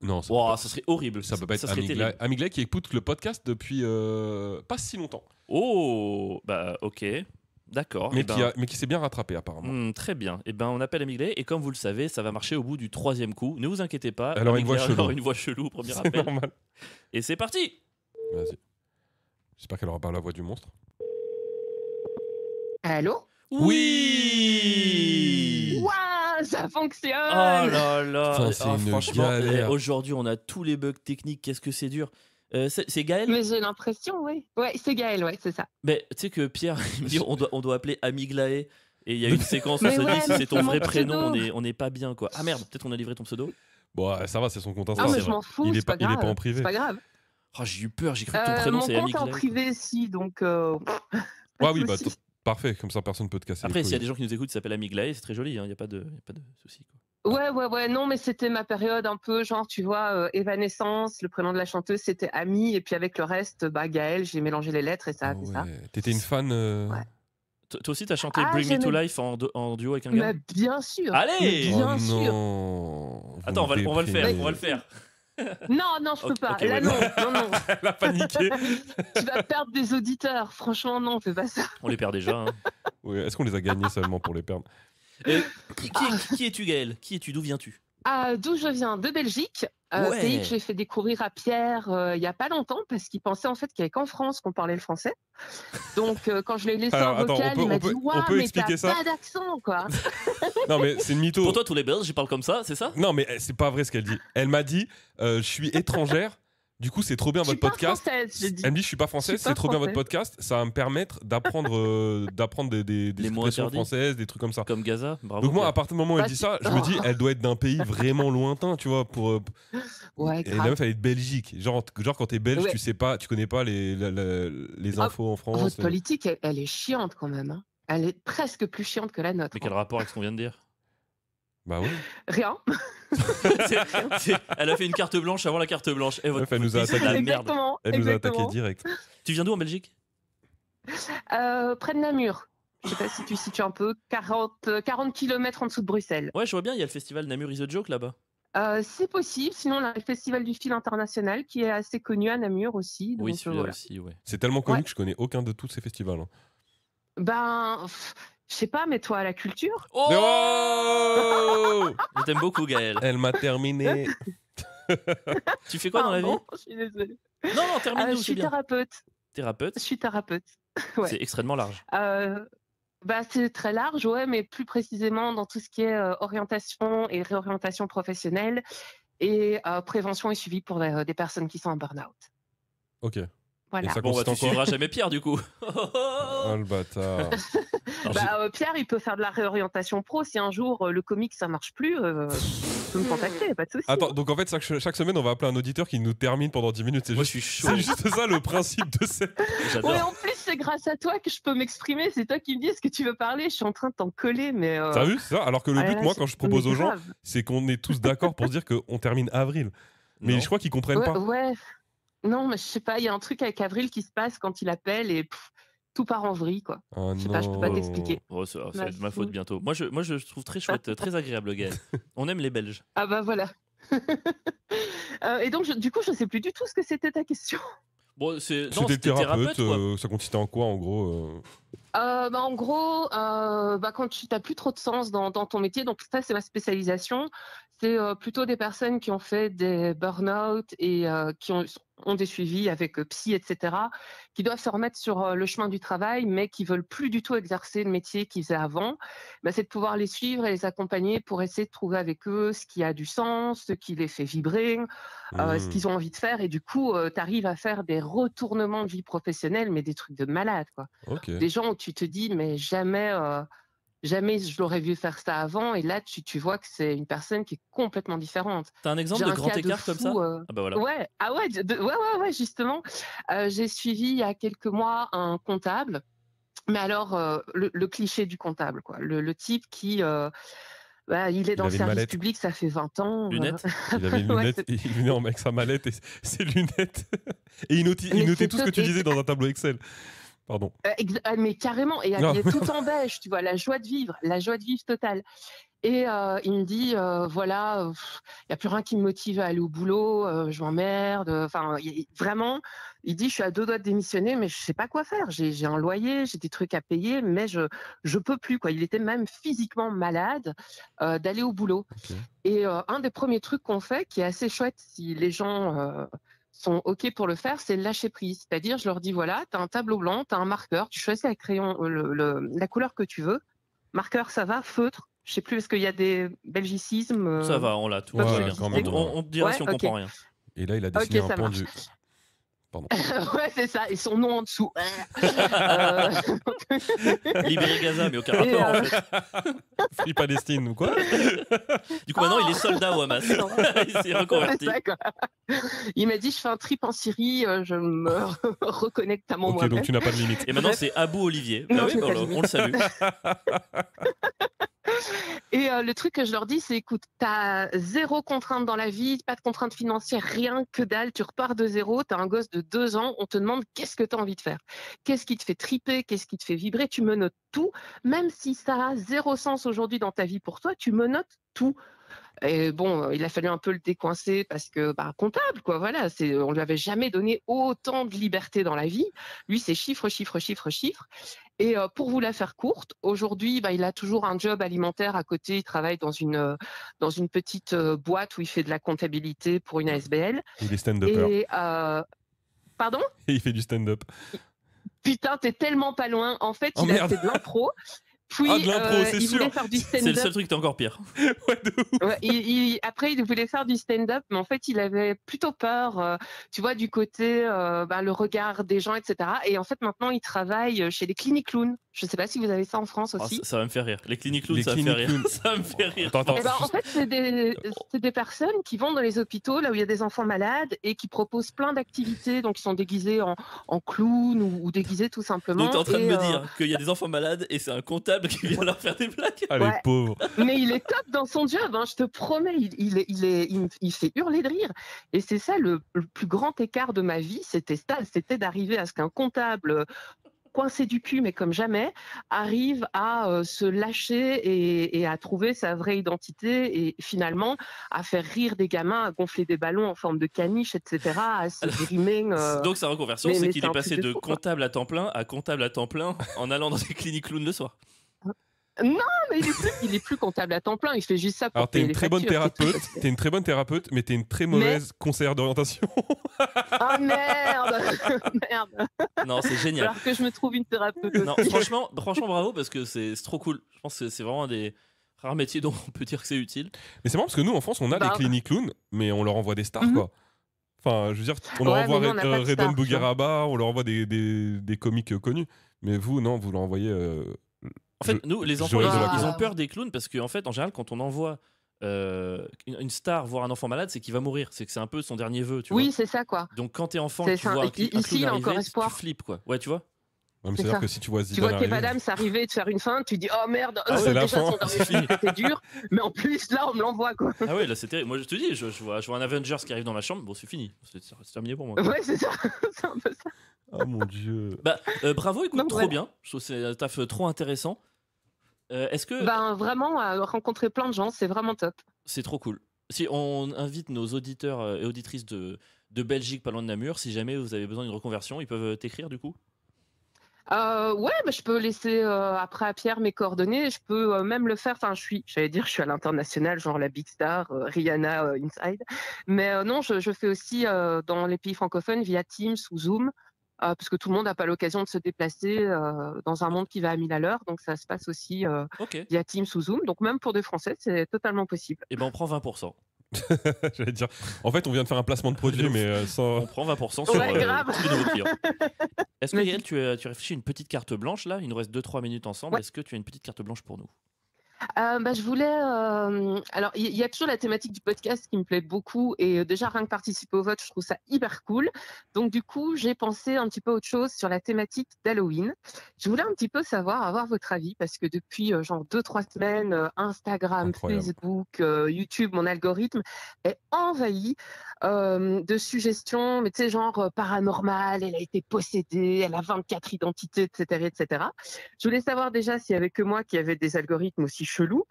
Non, ça, serait horrible. Ça, peut pas être qui écoute le podcast depuis euh, pas si longtemps. Oh, bah ok. D'accord. Mais, eh ben mais, qui s'est bien rattrapé apparemment. Hmm, très bien. Et eh ben on appelle Amiglé. et comme vous le savez, ça va marcher au bout du troisième coup. Ne vous inquiétez pas. Alors une voix chelou. une voix chelou, premier appel. Normal. Et c'est parti. Vas-y. J'espère qu'elle aura pas la voix du monstre. Allô. Oui. Waouh, ça fonctionne. Oh là là. Ah, franchement, eh, aujourd'hui on a tous les bugs techniques. Qu'est-ce que c'est dur. Euh, c'est Gaël Mais j'ai l'impression, oui. Ouais, c'est Gaël, ouais, c'est ça. Mais tu sais que Pierre, il me dit on doit, appeler Amiglae. Et il y a une séquence où on se dit si c'est ton vrai prénom, on n'est pas bien, quoi. Ah merde, peut-être qu'on a livré ton pseudo Bon, ça va, c'est son compte Instagram. Ah, je m'en fous, il est, pas, en privé. C'est pas grave. Oh, j'ai eu peur, j'ai cru que ton euh, prénom c'est Amiglae. Mon compte en privé, si, donc. Euh, ouais, oui, bah, parfait, comme ça personne ne peut te casser. Après, s'il y a des gens qui nous écoutent ça s'appellent Amiglae, c'est très joli, il hein, n'y a, pas de, y Quoi. Ouais, ouais, ouais. Non, mais c'était ma période un peu, genre, tu vois, euh, Evanescence, le prénom de la chanteuse, c'était amy, et puis avec le reste, bah, Gaël, j'ai mélangé les lettres et ça a ah fait ça. T'étais une fan euh, ouais. Toi aussi, t'as chanté ah, Bring Me to Life en, duo avec un gars Bien sûr Allez Bien oh sûr Attends, on va, le faire, on va le faire. Non, non, je peux pas. Là, non, non, non. Elle a paniqué. tu vas perdre des auditeurs. Franchement, non, fais pas ça. On les perd déjà. Hein. Est-ce qu'on les a gagnés seulement pour les perdre et ah. qui, qui, es-tu, Gaël Qui es-tu D'où viens-tu ah, D'où je viens De Belgique. Euh, Pays que j'ai fait découvrir à Pierre euh, il y a pas longtemps parce qu'il pensait en fait qu'il n'y avait qu'en France qu'on parlait le français. Donc euh, quand je l'ai laissé en vocal, il m'a dit mais t'as pas d'accent quoi. non mais c'est une mytho. Pour toi tous les Belges, ils parlent comme ça, c'est ça Non mais eh, c'est pas vrai ce qu'elle dit. Elle m'a dit euh, je suis étrangère. Du coup, c'est trop bien votre podcast. elle me dit, je suis pas française, c'est trop bien votre podcast. Ça va me permettre d'apprendre, euh, d'apprendre des, expressions françaises, des trucs comme ça. Comme Gaza. Donc moi, à partir du moment où elle dit bah, ça, je me dis, oh. elle doit être d'un pays vraiment lointain, tu vois. Pour. Euh, ouais, et la meuf, elle est de Belgique. Genre, genre quand t'es belge, tu sais pas, tu connais pas les, les oh, infos en France. Votre euh. politique, elle, est chiante quand même. Hein. Elle est presque plus chiante que la nôtre. Mais quel hein. rapport avec ce qu'on vient de dire bah oui. Rien. elle a fait une carte blanche avant la carte blanche. Et elle nous a attaqué. directement. Elle nous a attaqué direct. Tu viens d'où en Belgique euh, Près de Namur. Je sais pas si tu situes un peu. 40, 40 km en dessous de Bruxelles. Ouais, je vois bien, il y a le festival Namur is a joke là-bas. Euh, c'est possible. Sinon, on a le Festival du fil international qui est assez connu à Namur aussi. oui, euh, celui-là aussi, ouais. C'est tellement connu que je connais aucun de tous ces festivals. Hein. Ben, je sais pas, mais toi, à la culture Oh, oh Je t'aime beaucoup, Gaëlle. Elle m'a terminé. tu fais quoi dans la vie je suis désolée. Non, non, termine euh, je suis thérapeute. Thérapeute, Je suis thérapeute. c'est extrêmement large. Euh, bah, c'est très large, ouais, mais plus précisément dans tout ce qui est euh, orientation et réorientation professionnelle et prévention et suivi pour des personnes qui sont en burn-out. Ok. Ça ah bon, bah, tu jamais Pierre, du coup. oh, le bâtard. Bah, euh, Pierre, il peut faire de la réorientation pro. Si un jour euh, le comique ça marche plus, euh, tu me contacter, pas de souci. Attends, donc en fait, chaque, semaine, on va appeler un auditeur qui nous termine pendant 10 minutes. C'est juste, ça le principe de cette. Ouais, en plus, c'est grâce à toi que je peux m'exprimer. C'est toi qui me dis ce que tu veux parler. Je suis en train de t'en coller, mais. T'as vu, ça Alors que le but, moi, quand je propose aux gens, c'est qu'on est tous d'accord pour se dire qu'on termine avril. Mais je crois qu'ils comprennent pas. Ouais. Non, mais je sais pas, il y a un truc avec Avril qui se passe quand il appelle et tout part en vrille, quoi. Oh je sais pas, je peux pas t'expliquer. Oh, oh, oh ma faute bientôt. Moi, je, moi, trouve très chouette, très agréable, Gaël. On aime les Belges. Ah bah voilà. Euh, et donc, du coup, je ne sais plus du tout ce que c'était ta question. Bon, c'est des thérapeutes. Euh, ça consistait en quoi, en gros euh bah, en gros, bah, quand tu n'as plus trop de sens dans, dans ton métier, donc ça c'est ma spécialisation, c'est euh, plutôt des personnes qui ont fait des burn-out et euh, qui ont, ont, des suivis avec euh, psy, etc., qui doivent se remettre sur le chemin du travail, mais qui veulent plus du tout exercer le métier qu'ils faisaient avant. Bah, c'est de pouvoir les suivre et les accompagner pour essayer de trouver avec eux ce qui a du sens, ce qui les fait vibrer, ce mmh. qu'ils ont envie de faire. Et du coup, tu arrives à faire des retournements de vie professionnelle, mais des trucs de malade. Quoi. Des gens où tu te dis, mais jamais jamais je l'aurais vu faire ça avant. Et là, tu, tu vois que c'est une personne qui est complètement différente. T'as un exemple de grand écart comme ça Oui, euh, ah bah voilà. Ouais, ah ouais, ouais, ouais, ouais, justement. Euh, j'ai suivi il y a quelques mois un comptable, mais alors euh, le, cliché du comptable, quoi. Le, type qui bah, il est dans le service public, ça fait 20 ans. Lunettes. Il avait une il venait avec sa mallette et ses lunettes. et il notait tout ce que tu disais dans un tableau Excel. Euh, ah, mais carrément, et est tout en beige, tu vois, la joie de vivre, la joie de vivre totale. Et euh, il me dit, euh, voilà, il n'y a plus rien qui me motive à aller au boulot, je m'emmerde. Enfin, vraiment, il dit, je suis à deux doigts de démissionner, mais je sais pas quoi faire. J'ai un loyer, j'ai des trucs à payer, mais je ne peux plus. quoi. Il était même physiquement malade d'aller au boulot. Et un des premiers trucs qu'on fait, qui est assez chouette, si les gens sont OK pour le faire, c'est lâcher prise. C'est-à-dire, je leur dis, voilà, tu as un tableau blanc, tu as un marqueur, tu choisis avec crayon euh, le, la couleur que tu veux. Marqueur, ça va, feutre, je sais plus, est-ce qu'il y a des belgicismes euh, Ça va, on l'a tout. on, te si on comprend rien. Et là, il a dessiné point de vue. ouais, c'est ça, et son nom en dessous. euh... Libérer Gaza, mais aucun rapport en euh, fait. Free Palestine ou quoi Du coup, maintenant, il est soldat au Hamas. il s'est reconverti. il m'a dit Je fais un trip en Syrie, euh, je me reconnecte à mon moi-même. donc tu n'as pas de limite. Et maintenant, c'est Abou Olivier. bah on le salue. Et euh, le truc que je leur dis, c'est écoute, t'as zéro contrainte dans la vie, pas de contrainte financière, rien que dalle, tu repars de zéro, as un gosse de deux ans, on te demande qu'est-ce que t'as envie de faire, qu'est-ce qui te fait triper, qu'est-ce qui te fait vibrer, tu me notes tout, même si ça a zéro sens aujourd'hui dans ta vie pour toi, tu me notes tout. Et bon, euh, il a fallu un peu le décoincer parce que, bah, comptable, quoi, voilà, c'est, euh, on lui avait jamais donné autant de liberté dans la vie. Lui, c'est chiffres, chiffres, chiffres, chiffres. Et euh, pour vous la faire courte, aujourd'hui, bah, il a toujours un job alimentaire à côté. Il travaille dans une, dans une petite boîte où il fait de la comptabilité pour une ASBL. Il est stand-upper. Pardon Et il fait du stand-up. Putain, t'es tellement pas loin. En fait, oh, il a fait de l'impro. ah, de l'impro, euh, c'est sûr. C'est le seul truc qui est encore pire. après, il voulait faire du stand-up, mais en fait, il avait plutôt peur, euh, tu vois, du côté euh, bah, le regard des gens, etc. Et en fait, maintenant, il travaille chez les cliniques clowns. Je ne sais pas si vous avez ça en France ah, aussi. ça, va me faire rire. Les cliniques clowns, ça, ça, me fait rire. Eh ben, en fait, c'est des, des, personnes qui vont dans les hôpitaux, là où il y a des enfants malades, et qui proposent plein d'activités. Donc, ils sont déguisés en, en clown ou, déguisés tout simplement. Donc, tu es en train de me dire qu'il y a des enfants malades et c'est un comptable donc il vient leur faire des blagues. Ah, mais il est top dans son job, hein, je te promets. Il, est, il, il, fait hurler de rire. Et c'est ça le, plus grand écart de ma vie, c'était ça, c'était d'arriver à ce qu'un comptable euh, coincé du cul, mais comme jamais, arrive à euh, se lâcher et, à trouver sa vraie identité et finalement à faire rire des gamins, à gonfler des ballons en forme de caniche, etc., se euh. Donc sa reconversion, c'est qu'il est, passé de, comptable à temps plein à comptable à temps plein en allant dans des cliniques clowns le soir. Non, mais il est, plus, comptable à temps plein, il fait juste ça pour Alors, t'es une très bonne thérapeute, t'es une très bonne thérapeute, mais t'es une très mauvaise conseillère d'orientation. Ah oh, merde Merde Non, c'est génial. Alors que je me trouve une thérapeute. Non, franchement, franchement, bravo, parce que c'est trop cool. Je pense que c'est vraiment un des rares métiers dont on peut dire que c'est utile. Mais c'est marrant, parce que nous, en France, on a des bah, cliniques clowns, mais on leur envoie des stars, mhm. quoi. Enfin, je veux dire, on leur envoie Redon euh, Bougaraba, on leur envoie des, des, comiques connus. Mais vous, non, vous leur envoyez... Euh, en fait, nous, les enfants, ils, ont peur des clowns parce qu'en fait, en général, quand on envoie euh, une star voir un enfant malade, c'est qu'il va mourir. C'est que c'est un peu son dernier vœu, tu oui, vois. Oui, c'est ça, quoi. Donc quand t'es enfant, tu vois un, clown Ici, arriver, tu flippes, quoi. Ouais, tu vois cest à que si tu vois Zidane. Tu vois qu'Evan s'arriver de faire une fin, tu dis oh merde, ah, oh, C'est c'est c'est dur, mais en plus là on me l'envoie quoi. Ah ouais, là c'était. Moi je te dis, je, vois, un Avengers qui arrive dans ma chambre, bon c'est fini, c'est terminé pour moi. Ouais, c'est ça, c'est un peu ça. Oh mon dieu. Bah euh, bravo, écoute, trop bien. Je trouve c'est un taf euh, trop intéressant. Euh, est-ce que ben vraiment rencontrer plein de gens, c'est vraiment top. C'est trop cool. Si on invite nos auditeurs euh, et auditrices de, de Belgique, pas loin de Namur, si jamais vous avez besoin d'une reconversion, ils peuvent euh, t'écrire du coup. ouais, ben, je peux laisser après à Pierre mes coordonnées. Je peux même le faire. Enfin, je suis, j'allais dire, je suis à l'international, genre la Big Star, Rihanna, Inside. Mais non, je, je, fais aussi dans les pays francophones via Teams ou Zoom. Euh, parce que tout le monde n'a pas l'occasion de se déplacer euh, dans un monde qui va à mille à l'heure. Donc ça se passe aussi euh, via Teams ou Zoom. Donc même pour des Français, c'est totalement possible. Et eh ben on prend 20%. vais dire. En fait, on vient de faire un placement de produit, mais sans. On prend 20% sur ouais, grave. Est-ce que Yael tu, tu réfléchis une petite carte blanche là Il nous reste 2-3 minutes ensemble. Est-ce que tu as une petite carte blanche pour nous euh, bah, je voulais. Euh, alors, il y, a toujours la thématique du podcast qui me plaît beaucoup et euh, déjà rien que participer au vote, je trouve ça hyper cool. Donc du coup, j'ai pensé un petit peu autre chose sur la thématique d'Halloween. Je voulais un petit peu savoir, avoir votre avis parce que depuis genre deux trois semaines, Instagram, Facebook, YouTube, mon algorithme est envahi euh, de suggestions, mais tu sais, genre euh, paranormal, elle a été possédée, elle a 24 identités, etc., etc. Je voulais savoir déjà s'il n'y avait que moi qui avait des algorithmes aussi chelous,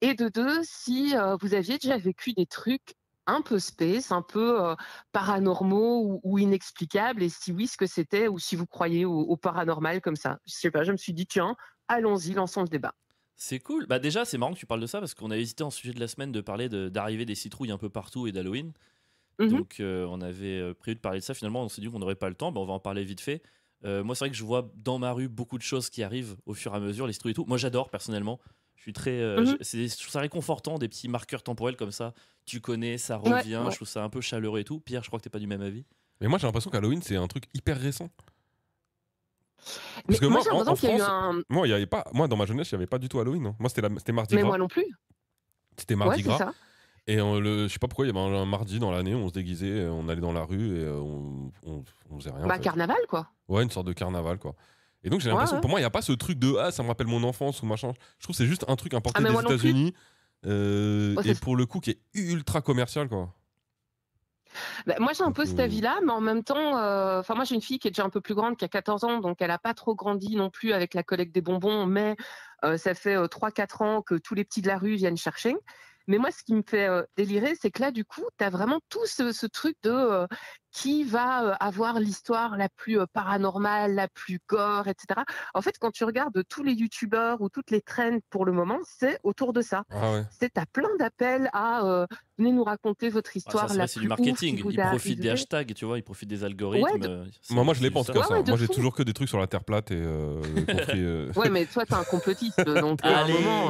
et de deux, si euh, vous aviez déjà vécu des trucs un peu space, un peu paranormaux ou, inexplicables, et si oui, ce que c'était, ou si vous croyez au, paranormal comme ça. Je sais pas, je me suis dit, tiens, allons-y, lançons le débat. C'est cool. Bah déjà, c'est marrant que tu parles de ça parce qu'on a hésité en sujet de la semaine de parler d'arriver des citrouilles un peu partout et d'Halloween. Mmh Donc, euh, on avait euh, prévu de parler de ça. Finalement, on s'est dit qu'on n'aurait pas le temps. on va en parler vite fait. Euh, moi, c'est vrai que je vois dans ma rue beaucoup de choses qui arrivent au fur et à mesure, les et tout. Moi, j'adore personnellement. Je suis très. Mmh c'est, trouve ça réconfortant, des petits marqueurs temporels comme ça. Tu connais, ça revient. Je trouve ça un peu chaleureux et tout. Pierre, je crois que t'es pas du même avis. Mais moi, j'ai l'impression qu'Halloween, c'est un truc hyper récent. Parce que moi, j'ai en, qu'il y a eu un... moi, y avait pas, moi, dans ma jeunesse, il n'y avait pas du tout Halloween. Hein. Moi, c'était, la, c'était Mardi Gras. moi non plus. C'était Mardi Gras. Et on, euh, le, je sais pas pourquoi, il y avait un, mardi dans l'année, on se déguisait, on allait dans la rue et euh, on, on, on faisait rien. Bah, carnaval, quoi. Ouais, une sorte de carnaval, quoi. Et donc, j'ai l'impression, pour moi, il n'y a pas ce truc de Ah, ça me rappelle mon enfance ou machin. Je trouve que c'est juste un truc importé ah, des États-Unis. Euh, et pour le coup, qui est ultra commercial, quoi. Bah, moi, j'ai un peu cette avis-là, mais en même temps, enfin, moi, j'ai une fille qui est déjà un peu plus grande, qui a 14 ans, donc elle n'a pas trop grandi non plus avec la collecte des bonbons, mais ça fait 3-4 ans que tous les petits de la rue viennent chercher. Mais moi, ce qui me fait euh, délirer, c'est que là, du coup, tu as vraiment tout ce, ce truc de euh, qui va euh, avoir l'histoire la plus euh, paranormale, la plus gore, etc. En fait, quand tu regardes tous les youtubeurs ou toutes les trends pour le moment, c'est autour de ça. Ah c'est à plein d'appels à euh, venez nous raconter votre bah, histoire. ça, c'est du marketing. Ils profitent des hashtags, tu vois, ils profitent des algorithmes. moi, moi, je les pense en ça. cas. moi, j'ai toujours que des trucs sur la terre plate et. Ouais, mais toi, t'es un complotiste, moment,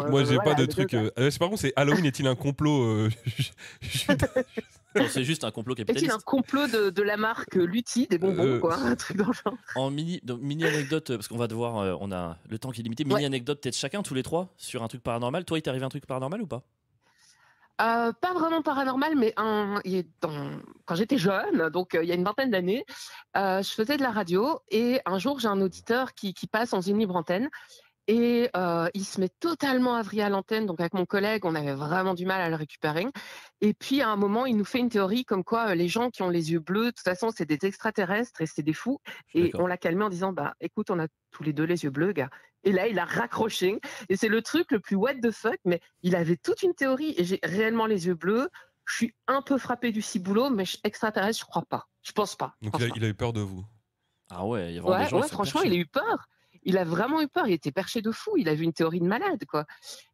moi, j'ai pas de trucs. Eh, Par contre, c'est Halloween est-il un complot C'est juste un complot capitaliste. Est-il un complot de, la marque Lutti, des bonbons, euh, quoi, un truc dans En mini, mini anecdote, parce qu'on va devoir, euh, on a le temps qui est limité, mini anecdote peut-être chacun, tous les trois, sur un truc paranormal. Toi, il t'est arrivé un truc paranormal ou pas euh, pas vraiment paranormal, mais est quand j'étais jeune, donc il y a une vingtaine d'années, je faisais de la radio et un jour j'ai un auditeur qui, qui, passe dans une libre antenne et il se met totalement vriller à l'antenne. Donc avec mon collègue, on avait vraiment du mal à le récupérer. Et puis à un moment, il nous fait une théorie comme quoi les gens qui ont les yeux bleus, de toute façon, c'est des extraterrestres et c'est des fous. Et on l'a calmé en disant, bah écoute, on a tous les deux les yeux bleus, gars. Et là, il a raccroché. Et c'est le truc le plus what the fuck, mais il avait toute une théorie. Et j'ai réellement les yeux bleus. Je suis un peu frappé du ciboulot, mais extraterrestre, je crois pas. Je pense pas. Donc il, a, eu peur de vous. Ah ouais, ouais, franchement, il a eu peur il a vraiment eu peur. Il était perché de fou. Il a vu une théorie de malade, quoi.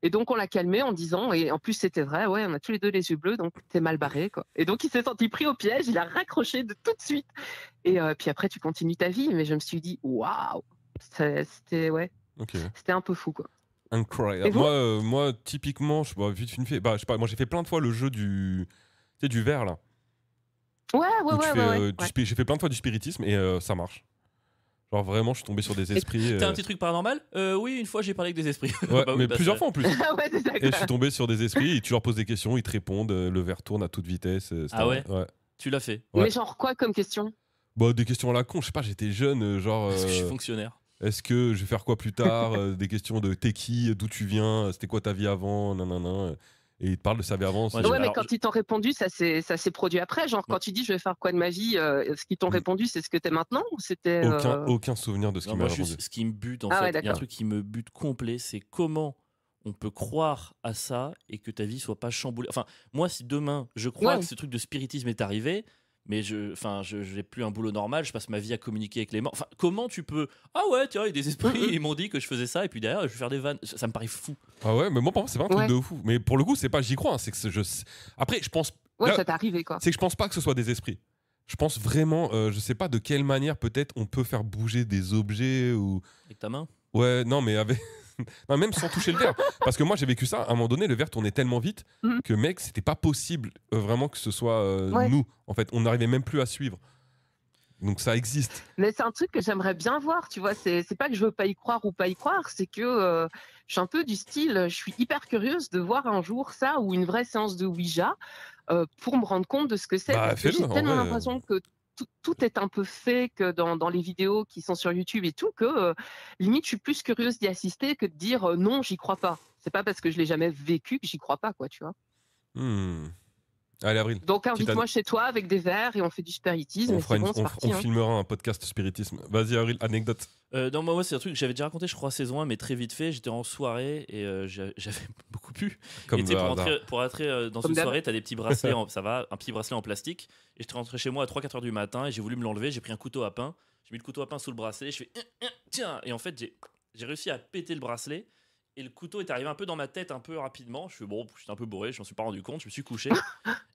Et donc, on l'a calmé en disant, et en plus, c'était vrai, ouais, on a tous les deux les yeux bleus, donc t'es mal barré, quoi. Et donc, il s'est senti pris au piège. Il a raccroché de tout de suite. Et euh, puis après, tu continues ta vie. Mais je me suis dit, waouh, c'était, ouais. C'était un peu fou, quoi. Incroyable. Moi, euh, moi, typiquement, je, bah, bah sais pas, moi, j'ai fait plein de fois le jeu du, tu du verre, là. Ouais, ouais, ouais, euh, J'ai fait plein de fois du spiritisme et ça marche. Genre vraiment, je suis tombé sur des esprits. T'as un euh. petit truc paranormal euh, Oui, une fois j'ai parlé avec des esprits. Bah mais plusieurs fois en plus. ouais, et je suis tombé sur des esprits, et tu leur poses des questions, ils te répondent, euh, le verre tourne à toute vitesse. Ah ouais, ouais, Tu l'as fait. Mais genre quoi comme question Bah des questions à la con, je sais pas, j'étais jeune, genre. Parce que je suis fonctionnaire. Est-ce que je vais faire quoi plus tard Des questions de t'es qui, d'où tu viens, c'était quoi ta vie avant, nanana et il te parle de sa avant. Ouais, ouais mais quand ils t'ont répondu, ça s'est, ça s'est produit après. Genre, quand tu dis je vais faire quoi de ma vie, euh, ce qu'ils t'ont mm. répondu, c'est ce que t'es maintenant c'était. Euh, aucun, souvenir de ce qu'ils m'ont m'a répondu. Ce qui me bute, en ah fait, il y a un truc qui me bute complet, c'est comment on peut croire à ça et que ta vie soit pas chamboulée. Enfin, moi, si demain je crois que ce truc de spiritisme est arrivé, mais je enfin je j'ai plus un boulot normal je passe ma vie à communiquer avec les morts enfin comment tu peux ah ouais tiens il y a des esprits ils m'ont dit que je faisais ça et puis derrière je vais faire des vannes ça, me paraît fou ah ouais mais moi pour moi, c'est pas un truc de fou mais pour le coup c'est pas j'y crois hein, c'est que je après je pense ouais ça t'est arrivé quoi c'est que je pense pas que ce soit des esprits je pense vraiment Je euh, je sais pas de quelle manière peut-être on peut faire bouger des objets ou avec ta main ouais non mais avec même sans toucher le verre. Parce que moi, j'ai vécu ça. À un moment donné, le verre tournait tellement vite mm. que, mec, c'était pas possible euh, vraiment que ce soit euh, nous. En fait, on n'arrivait même plus à suivre. Donc ça existe. Mais c'est un truc que j'aimerais bien voir, tu vois. C'est, pas que je veux pas y croire ou pas y croire, c'est que euh, je suis un peu du style, je suis hyper curieuse de voir un jour ça ou une vraie séance de Ouija pour me rendre compte de ce que c'est. Bah, j'ai tellement l'impression que tout, est un peu fait que dans, les vidéos qui sont sur YouTube et tout, que euh, limite, je suis plus curieuse d'y assister que de dire euh, non, j'y crois pas. C'est pas parce que je l'ai jamais vécu que j'y crois pas, quoi, tu vois. Hmm. Allez, Avril. Donc invite-moi chez toi avec des verres et on fait du spiritisme. On, hein. filmera un podcast spiritisme. Vas-y, Avril, anecdote. Euh, non, moi, c'est un truc que j'avais déjà raconté, je crois, saison 1, mais très vite fait. J'étais en soirée et euh, j'avais beaucoup pu. Comme et pour, entrer, euh, dans une soirée, t'as des petits bracelets, en, ça va, un petit bracelet en plastique. Et j'étais rentré chez moi à 3-4 heures du matin et j'ai voulu me l'enlever. J'ai pris un couteau à pain, j'ai mis le couteau à pain sous le bracelet, je fais euh, tiens. Et en fait, j'ai réussi à péter le bracelet et le couteau est arrivé un peu dans ma tête un peu rapidement. Je suis bon, suis un peu bourré, je m'en suis pas rendu compte, je me suis couché.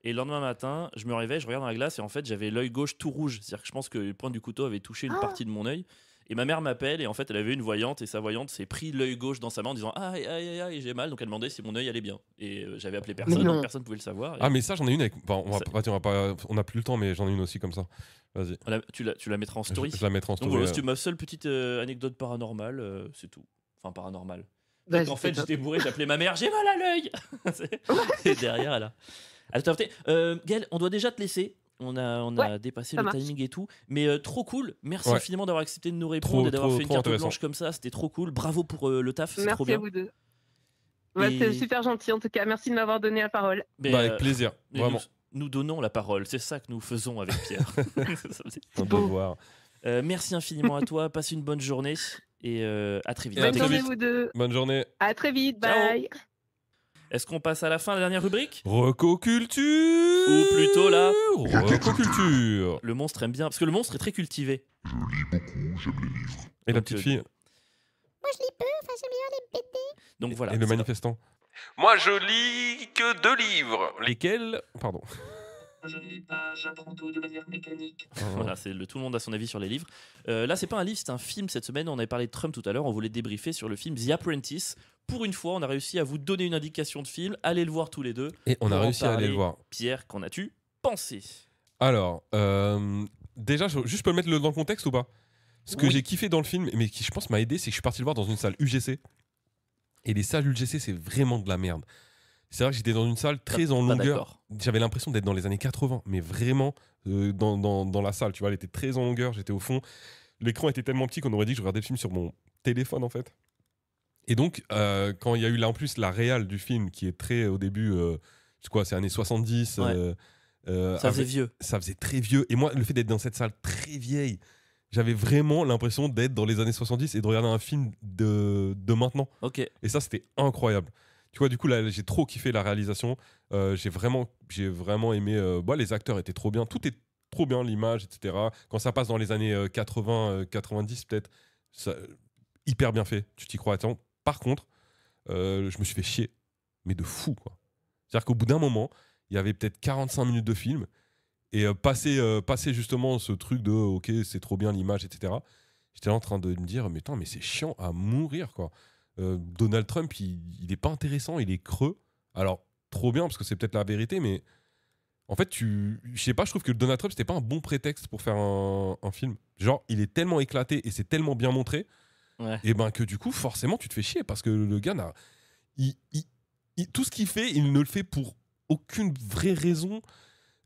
et le lendemain matin, je me réveille, je regarde dans la glace et en fait, j'avais l'œil gauche tout rouge. C'est-à-dire que je pense que le point du couteau avait touché une ah. partie de mon œil. Et ma mère m'appelle et en fait, elle avait une voyante et sa voyante s'est pris l'œil gauche dans sa main en disant aïe aïe aïe, j'ai mal. Donc elle demandait si mon œil allait bien. Et euh, j'avais appelé personne, donc personne pouvait le savoir. Ah mais ça j'en ai une avec. on, on, a plus le temps, mais j'en ai une aussi comme ça. Vas-y. Tu, la... tu, la, mettras en story. Tu la en story. Donc ma seule petite euh, anecdote paranormale, euh, c'est tout. Enfin paranormale en fait, j'étais bourré, j'appelais ma mère, j'ai mal à l'œil Et derrière, elle là. Attends, euh, Gaël, on doit déjà te laisser. On a, on a dépassé le timing et tout. Mais euh, trop cool. Merci infiniment d'avoir accepté de nous répondre et d'avoir fait une carte blanche comme ça. C'était trop cool. Bravo pour euh, le taf. Merci trop bien. à vous deux. C'est super gentil en tout cas. Merci de m'avoir donné la parole. Bah, euh, avec plaisir. Vraiment. Nous, donnons la parole. C'est ça que nous faisons avec Pierre. C'est merci infiniment à toi. Passe une bonne journée. Et euh, à très vite. Bonne journée, vous deux. Bonne journée. À très vite. Bye. Est-ce qu'on passe à la fin, la dernière rubrique Recoculture Ou plutôt la Recoculture Le monstre aime bien, parce que le monstre est très cultivé. Je lis beaucoup, j'aime les livres. Et la petite euh, fille Moi je lis peu, enfin j'aime bien les BD. Donc voilà. Et le manifestant Moi je lis que deux livres. Lesquels Pardon je tout voilà, c'est le tout le monde a son avis sur les livres. Euh, là, c'est pas un livre, c'est un film cette semaine. On avait parlé de Trump tout à l'heure, on voulait débriefer sur le film The Apprentice. Pour une fois, on a réussi à vous donner une indication de film. Allez le voir tous les deux. Et on a réussi à aller le voir. Pierre, qu'en as-tu pensé Alors, euh, déjà, je, juste peux le mettre dans le contexte ou pas Ce que j'ai kiffé dans le film, mais qui je pense m'a aidé, c'est que je suis parti le voir dans une salle UGC. Et les salles UGC, c'est vraiment de la merde. C'est vrai que j'étais dans une salle très en ah, longueur. J'avais l'impression d'être dans les années 80, mais vraiment euh, dans, dans, la salle. Tu vois, elle était très en longueur, j'étais au fond. L'écran était tellement petit qu'on aurait dit que je regardais le film sur mon téléphone en fait. Et donc, euh, quand il y a eu là en plus la réale du film qui est très au début, euh, c'est quoi, c'est années 70. Euh, ça faisait vieux. Ça faisait très vieux. Et moi, le fait d'être dans cette salle très vieille, j'avais vraiment l'impression d'être dans les années 70 et de regarder un film de, de maintenant. Ok. Et ça, c'était incroyable. Tu vois, du coup, là, j'ai trop kiffé la réalisation. Euh, j'ai vraiment, j'ai vraiment aimé. Euh, bah, les acteurs étaient trop bien. Tout est trop bien, l'image, etc. Quand ça passe dans les années 80, euh, 90, peut-être, hyper bien fait. Tu t'y crois. Attends. Par contre, je me suis fait chier, mais de fou, quoi. C'est-à-dire qu'au bout d'un moment, il y avait peut-être 45 minutes de film, et passer, passer justement ce truc de OK, c'est trop bien l'image, etc. J'étais en train de me dire, mais attends, mais c'est chiant à mourir, quoi. Euh, Donald Trump, il n'est pas intéressant, il est creux. Alors, trop bien, parce que c'est peut-être la vérité, mais en fait, tu, je sais pas, je trouve que Donald Trump, c'était pas un bon prétexte pour faire un, film. Genre, il est tellement éclaté et c'est tellement bien montré, et ben que du coup, forcément, tu te fais chier, parce que le gars, tout ce qu'il fait, il ne le fait pour aucune vraie raison.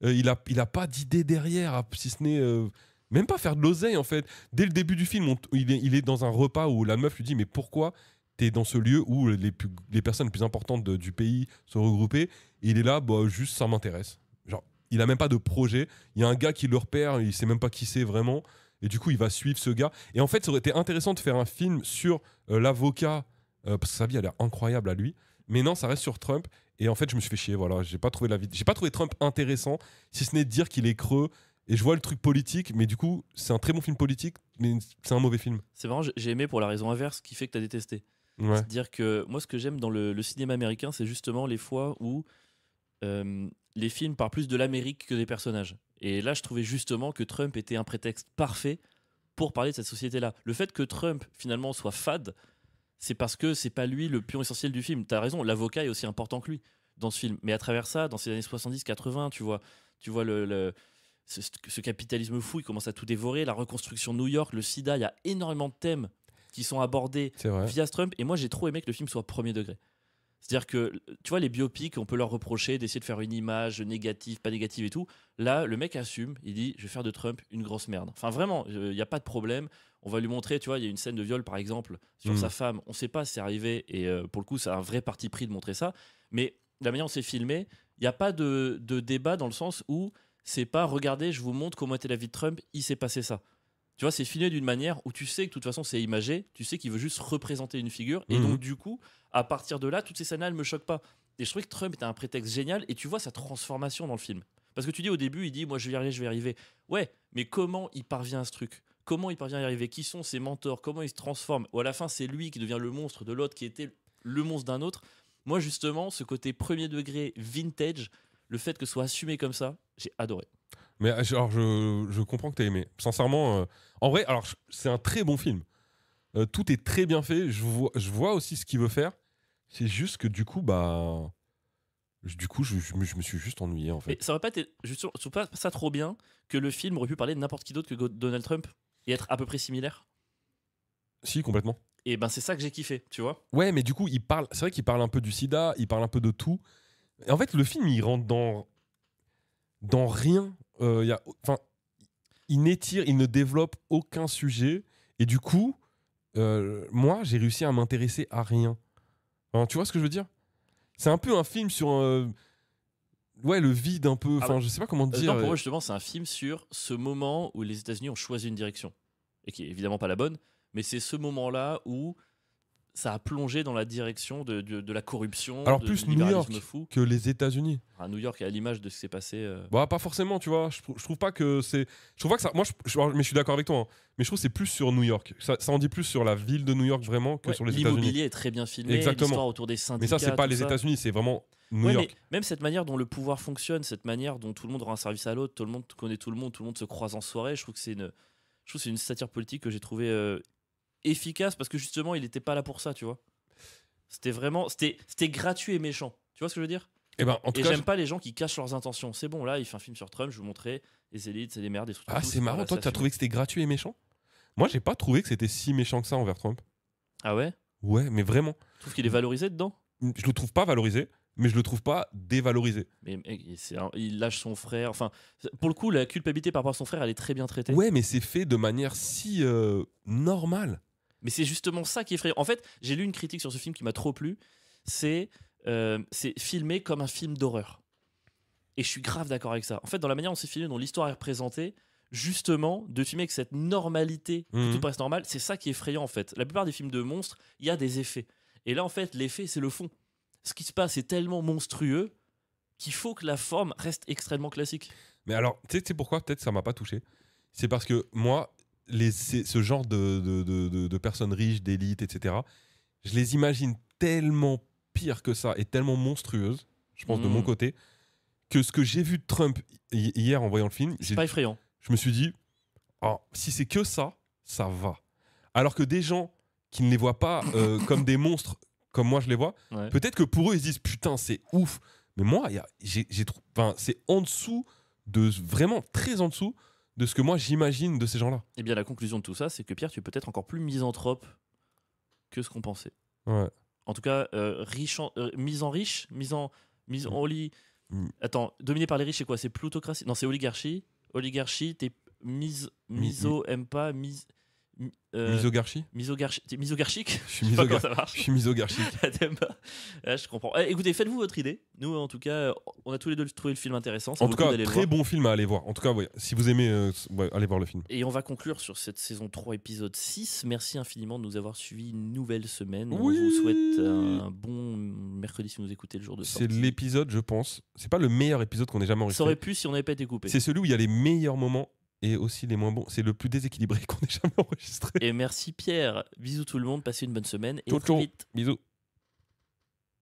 Euh, il, a, il a pas d'idée derrière, si ce n'est... Euh, même pas faire de l'oseille en fait. Dès le début du film, il, est, dans un repas où la meuf lui dit mais pourquoi t'es dans ce lieu où les, les personnes les plus importantes du pays sont regroupées, et il est là, bah, juste ça m'intéresse. Genre, il a même pas de projet, il y a un gars qui le repère, il sait même pas qui c'est vraiment, et du coup il va suivre ce gars. Et en fait, ça aurait été intéressant de faire un film sur euh, l'avocat, euh, parce que sa vie a l'air incroyable à lui, mais non, ça reste sur Trump, et en fait je me suis fait chier, voilà, j'ai pas trouvé la vie, j'ai pas trouvé Trump intéressant, si ce n'est de dire qu'il est creux, et je vois le truc politique, mais du coup, c'est un très bon film politique, mais c'est un mauvais film. C'est vraiment, j'ai aimé pour la raison inverse qui fait que tu as détesté. C'est-à-dire que moi, ce que j'aime dans le, cinéma américain, c'est justement les fois où euh, les films parlent plus de l'Amérique que des personnages. Et là, je trouvais justement que Trump était un prétexte parfait pour parler de cette société-là. Le fait que Trump, finalement, soit fade, c'est parce que c'est pas lui le pion essentiel du film. T'as raison, l'avocat est aussi important que lui dans ce film. Mais à travers ça, dans ces années 70-80, tu vois, tu vois le, ce, ce, capitalisme fou, il commence à tout dévorer, la reconstruction de New York, le sida, il y a énormément de thèmes qui sont abordés via Trump. Et moi, j'ai trop aimé que le film soit premier degré. C'est-à-dire que, tu vois, les biopics, on peut leur reprocher d'essayer de faire une image négative, pas négative et tout. Là, le mec assume, il dit Je vais faire de Trump une grosse merde. Enfin, vraiment, il n'y a pas de problème. On va lui montrer, tu vois, il y a une scène de viol, par exemple, sur mm. sa femme. On ne sait pas si c'est arrivé. Et euh, pour le coup, c'est un vrai parti pris de montrer ça. Mais la manière dont c'est filmé, il n'y a pas de, de, débat dans le sens où c'est pas Regardez, je vous montre comment était la vie de Trump, il s'est passé ça. Tu vois, c'est filmé d'une manière où tu sais que de toute façon c'est imagé, tu sais qu'il veut juste représenter une figure. Et mhm. donc, du coup, à partir de là, toutes ces scènes-là, elles me choquent pas. Et je trouvais que Trump était un prétexte génial et tu vois sa transformation dans le film. Parce que tu dis au début, il dit Moi, je vais y arriver, je vais y arriver. Ouais, mais comment il parvient à ce truc Comment il parvient à y arriver Qui sont ses mentors Comment il se transforme Ou à la fin, c'est lui qui devient le monstre de l'autre, qui était le monstre d'un autre. Moi, justement, ce côté premier degré vintage, le fait que ce soit assumé comme ça, j'ai adoré. Mais euh, alors, je, je comprends que as aimé. Sincèrement, euh, en vrai, alors c'est un très bon film. Euh, tout est très bien fait. Je vois, je vois aussi ce qu'il veut faire. C'est juste que du coup, bah. Du coup, je, je, me suis juste ennuyé en fait. ça aurait pas été. Je trouve pas ça trop bien que le film aurait pu parler de n'importe qui d'autre que Donald Trump et être à peu près similaire Si, complètement. Et ben c'est ça que j'ai kiffé, tu vois. Ouais, mais du coup, il parle. C'est vrai qu'il parle un peu du sida, il parle un peu de tout. Et en fait, le film, il rentre dans. dans rien. Euh, enfin, il n'étire, il ne développe aucun sujet. Et du coup, euh, moi, j'ai réussi à m'intéresser à rien. tu vois ce que je veux dire C'est un peu un film sur. Euh, ouais, le vide un peu. Ah enfin, bah, je sais pas comment dire. pour moi, justement, c'est un film sur ce moment où les États-Unis ont choisi une direction. Et qui est évidemment pas la bonne, mais c'est ce moment-là où ça a plongé dans la direction de, de, la corruption. Alors plus New York que les États-Unis. À ah, New York est à l'image de ce qui s'est passé. Euh. Bah pas forcément, tu vois. Je, trouve pas que c'est. Je trouve pas que ça. Moi, je, mais je suis d'accord avec toi. Hein. Mais je trouve c'est plus sur New York. Ça, en dit plus sur la ville de New York vraiment que sur les États-Unis. L'immobilier est très bien filmé. Exactement. autour des syndicats. Mais ça, c'est pas les États-Unis, c'est vraiment New York. même cette manière dont le pouvoir fonctionne, cette manière dont tout le monde rend un service à l'autre, tout le monde connaît tout le monde, tout le monde se croise en soirée. Je trouve que c'est une. trouve c'est une satire politique que j'ai trouvée euh, efficace parce que justement, il n'était pas là pour ça, tu vois. C'était vraiment. C'était gratuit et méchant. Tu vois ce que je veux dire et eh ben, en tout et j'aime pas les gens qui cachent leurs intentions. C'est bon, là, il fait un film sur Trump, je vous montrais les élites, c'est des merdes, des Ah, c'est marrant, toi, as trouvé que c'était gratuit et méchant Moi, j'ai pas trouvé que c'était si méchant que ça envers Trump. Ah ouais Ouais, mais vraiment. Tu trouves qu'il est valorisé dedans Je le trouve pas valorisé, mais je le trouve pas dévalorisé. Mais il lâche son frère. Enfin, pour le coup, la culpabilité par rapport à son frère, elle est très bien traitée. Ouais, mais c'est fait de manière si euh, normale. Mais c'est justement ça qui est effrayant. En fait, j'ai lu une critique sur ce film qui m'a trop plu. C'est euh, filmé comme un film d'horreur. Et je suis grave d'accord avec ça. En fait, dans la manière dont c'est filmé, dont l'histoire est représentée, justement, de filmer avec cette normalité, mmh. tout passe normal, c'est ça qui est effrayant en fait. La plupart des films de monstres, il y a des effets. Et là, en fait, l'effet, c'est le fond. Ce qui se passe est tellement monstrueux qu'il faut que la forme reste extrêmement classique. Mais alors, tu sais pourquoi Peut-être ça m'a pas touché. C'est parce que moi, ce genre de, personnes riches, d'élite etc., je les imagine tellement pires que ça et tellement monstrueuses, je pense de mon hmm. côté, que ce que j'ai vu de Trump hier en voyant le film. C'est pas effrayant. Je me suis dit, ah, si c'est que ça, ça va. Alors que des gens qui ne les voient pas euh, comme des monstres, comme moi je les vois, peut-être que pour eux, ils se disent, putain, c'est ouf. Mais moi, j'ai, c'est en dessous de vraiment très en dessous de ce que moi j'imagine de ces gens-là. Et eh bien la conclusion de tout ça, c'est que Pierre, tu es peut-être encore plus misanthrope que ce qu'on pensait. Ouais. En tout cas, euh, riche euh, mise en riche, mise en, mise en mm. Mm. Attends, dominé par les riches, c'est quoi C'est plutocratie Non, c'est oligarchie. Oligarchie, t'es mise, miso, mm. aime pas, mise. Euh, Misogarchie Misogarchique Je suis, marche. je suis misogarchique. je comprends. Eh, écoutez, faites-vous votre idée. Nous, en tout cas, on a tous les deux trouvé le film intéressant. c'est en tout cas, très bon film à aller voir. En tout cas, si vous aimez, euh, allez voir le film. Et on va conclure sur cette saison 3, épisode 6. Merci infiniment de nous avoir suivi une nouvelle semaine. on vous souhaite un bon mercredi si vous nous écoutez le jour de sortie. C'est l'épisode, je pense. C'est pas le meilleur épisode qu'on ait jamais enregistré. Ça aurait pu si on n'avait pas été coupé. C'est celui où il y a les meilleurs moments et aussi les moins bons. C'est le plus déséquilibré qu'on ait jamais enregistré. Et merci Pierre. Bisous tout le monde, passez une bonne semaine et vite. Bisous.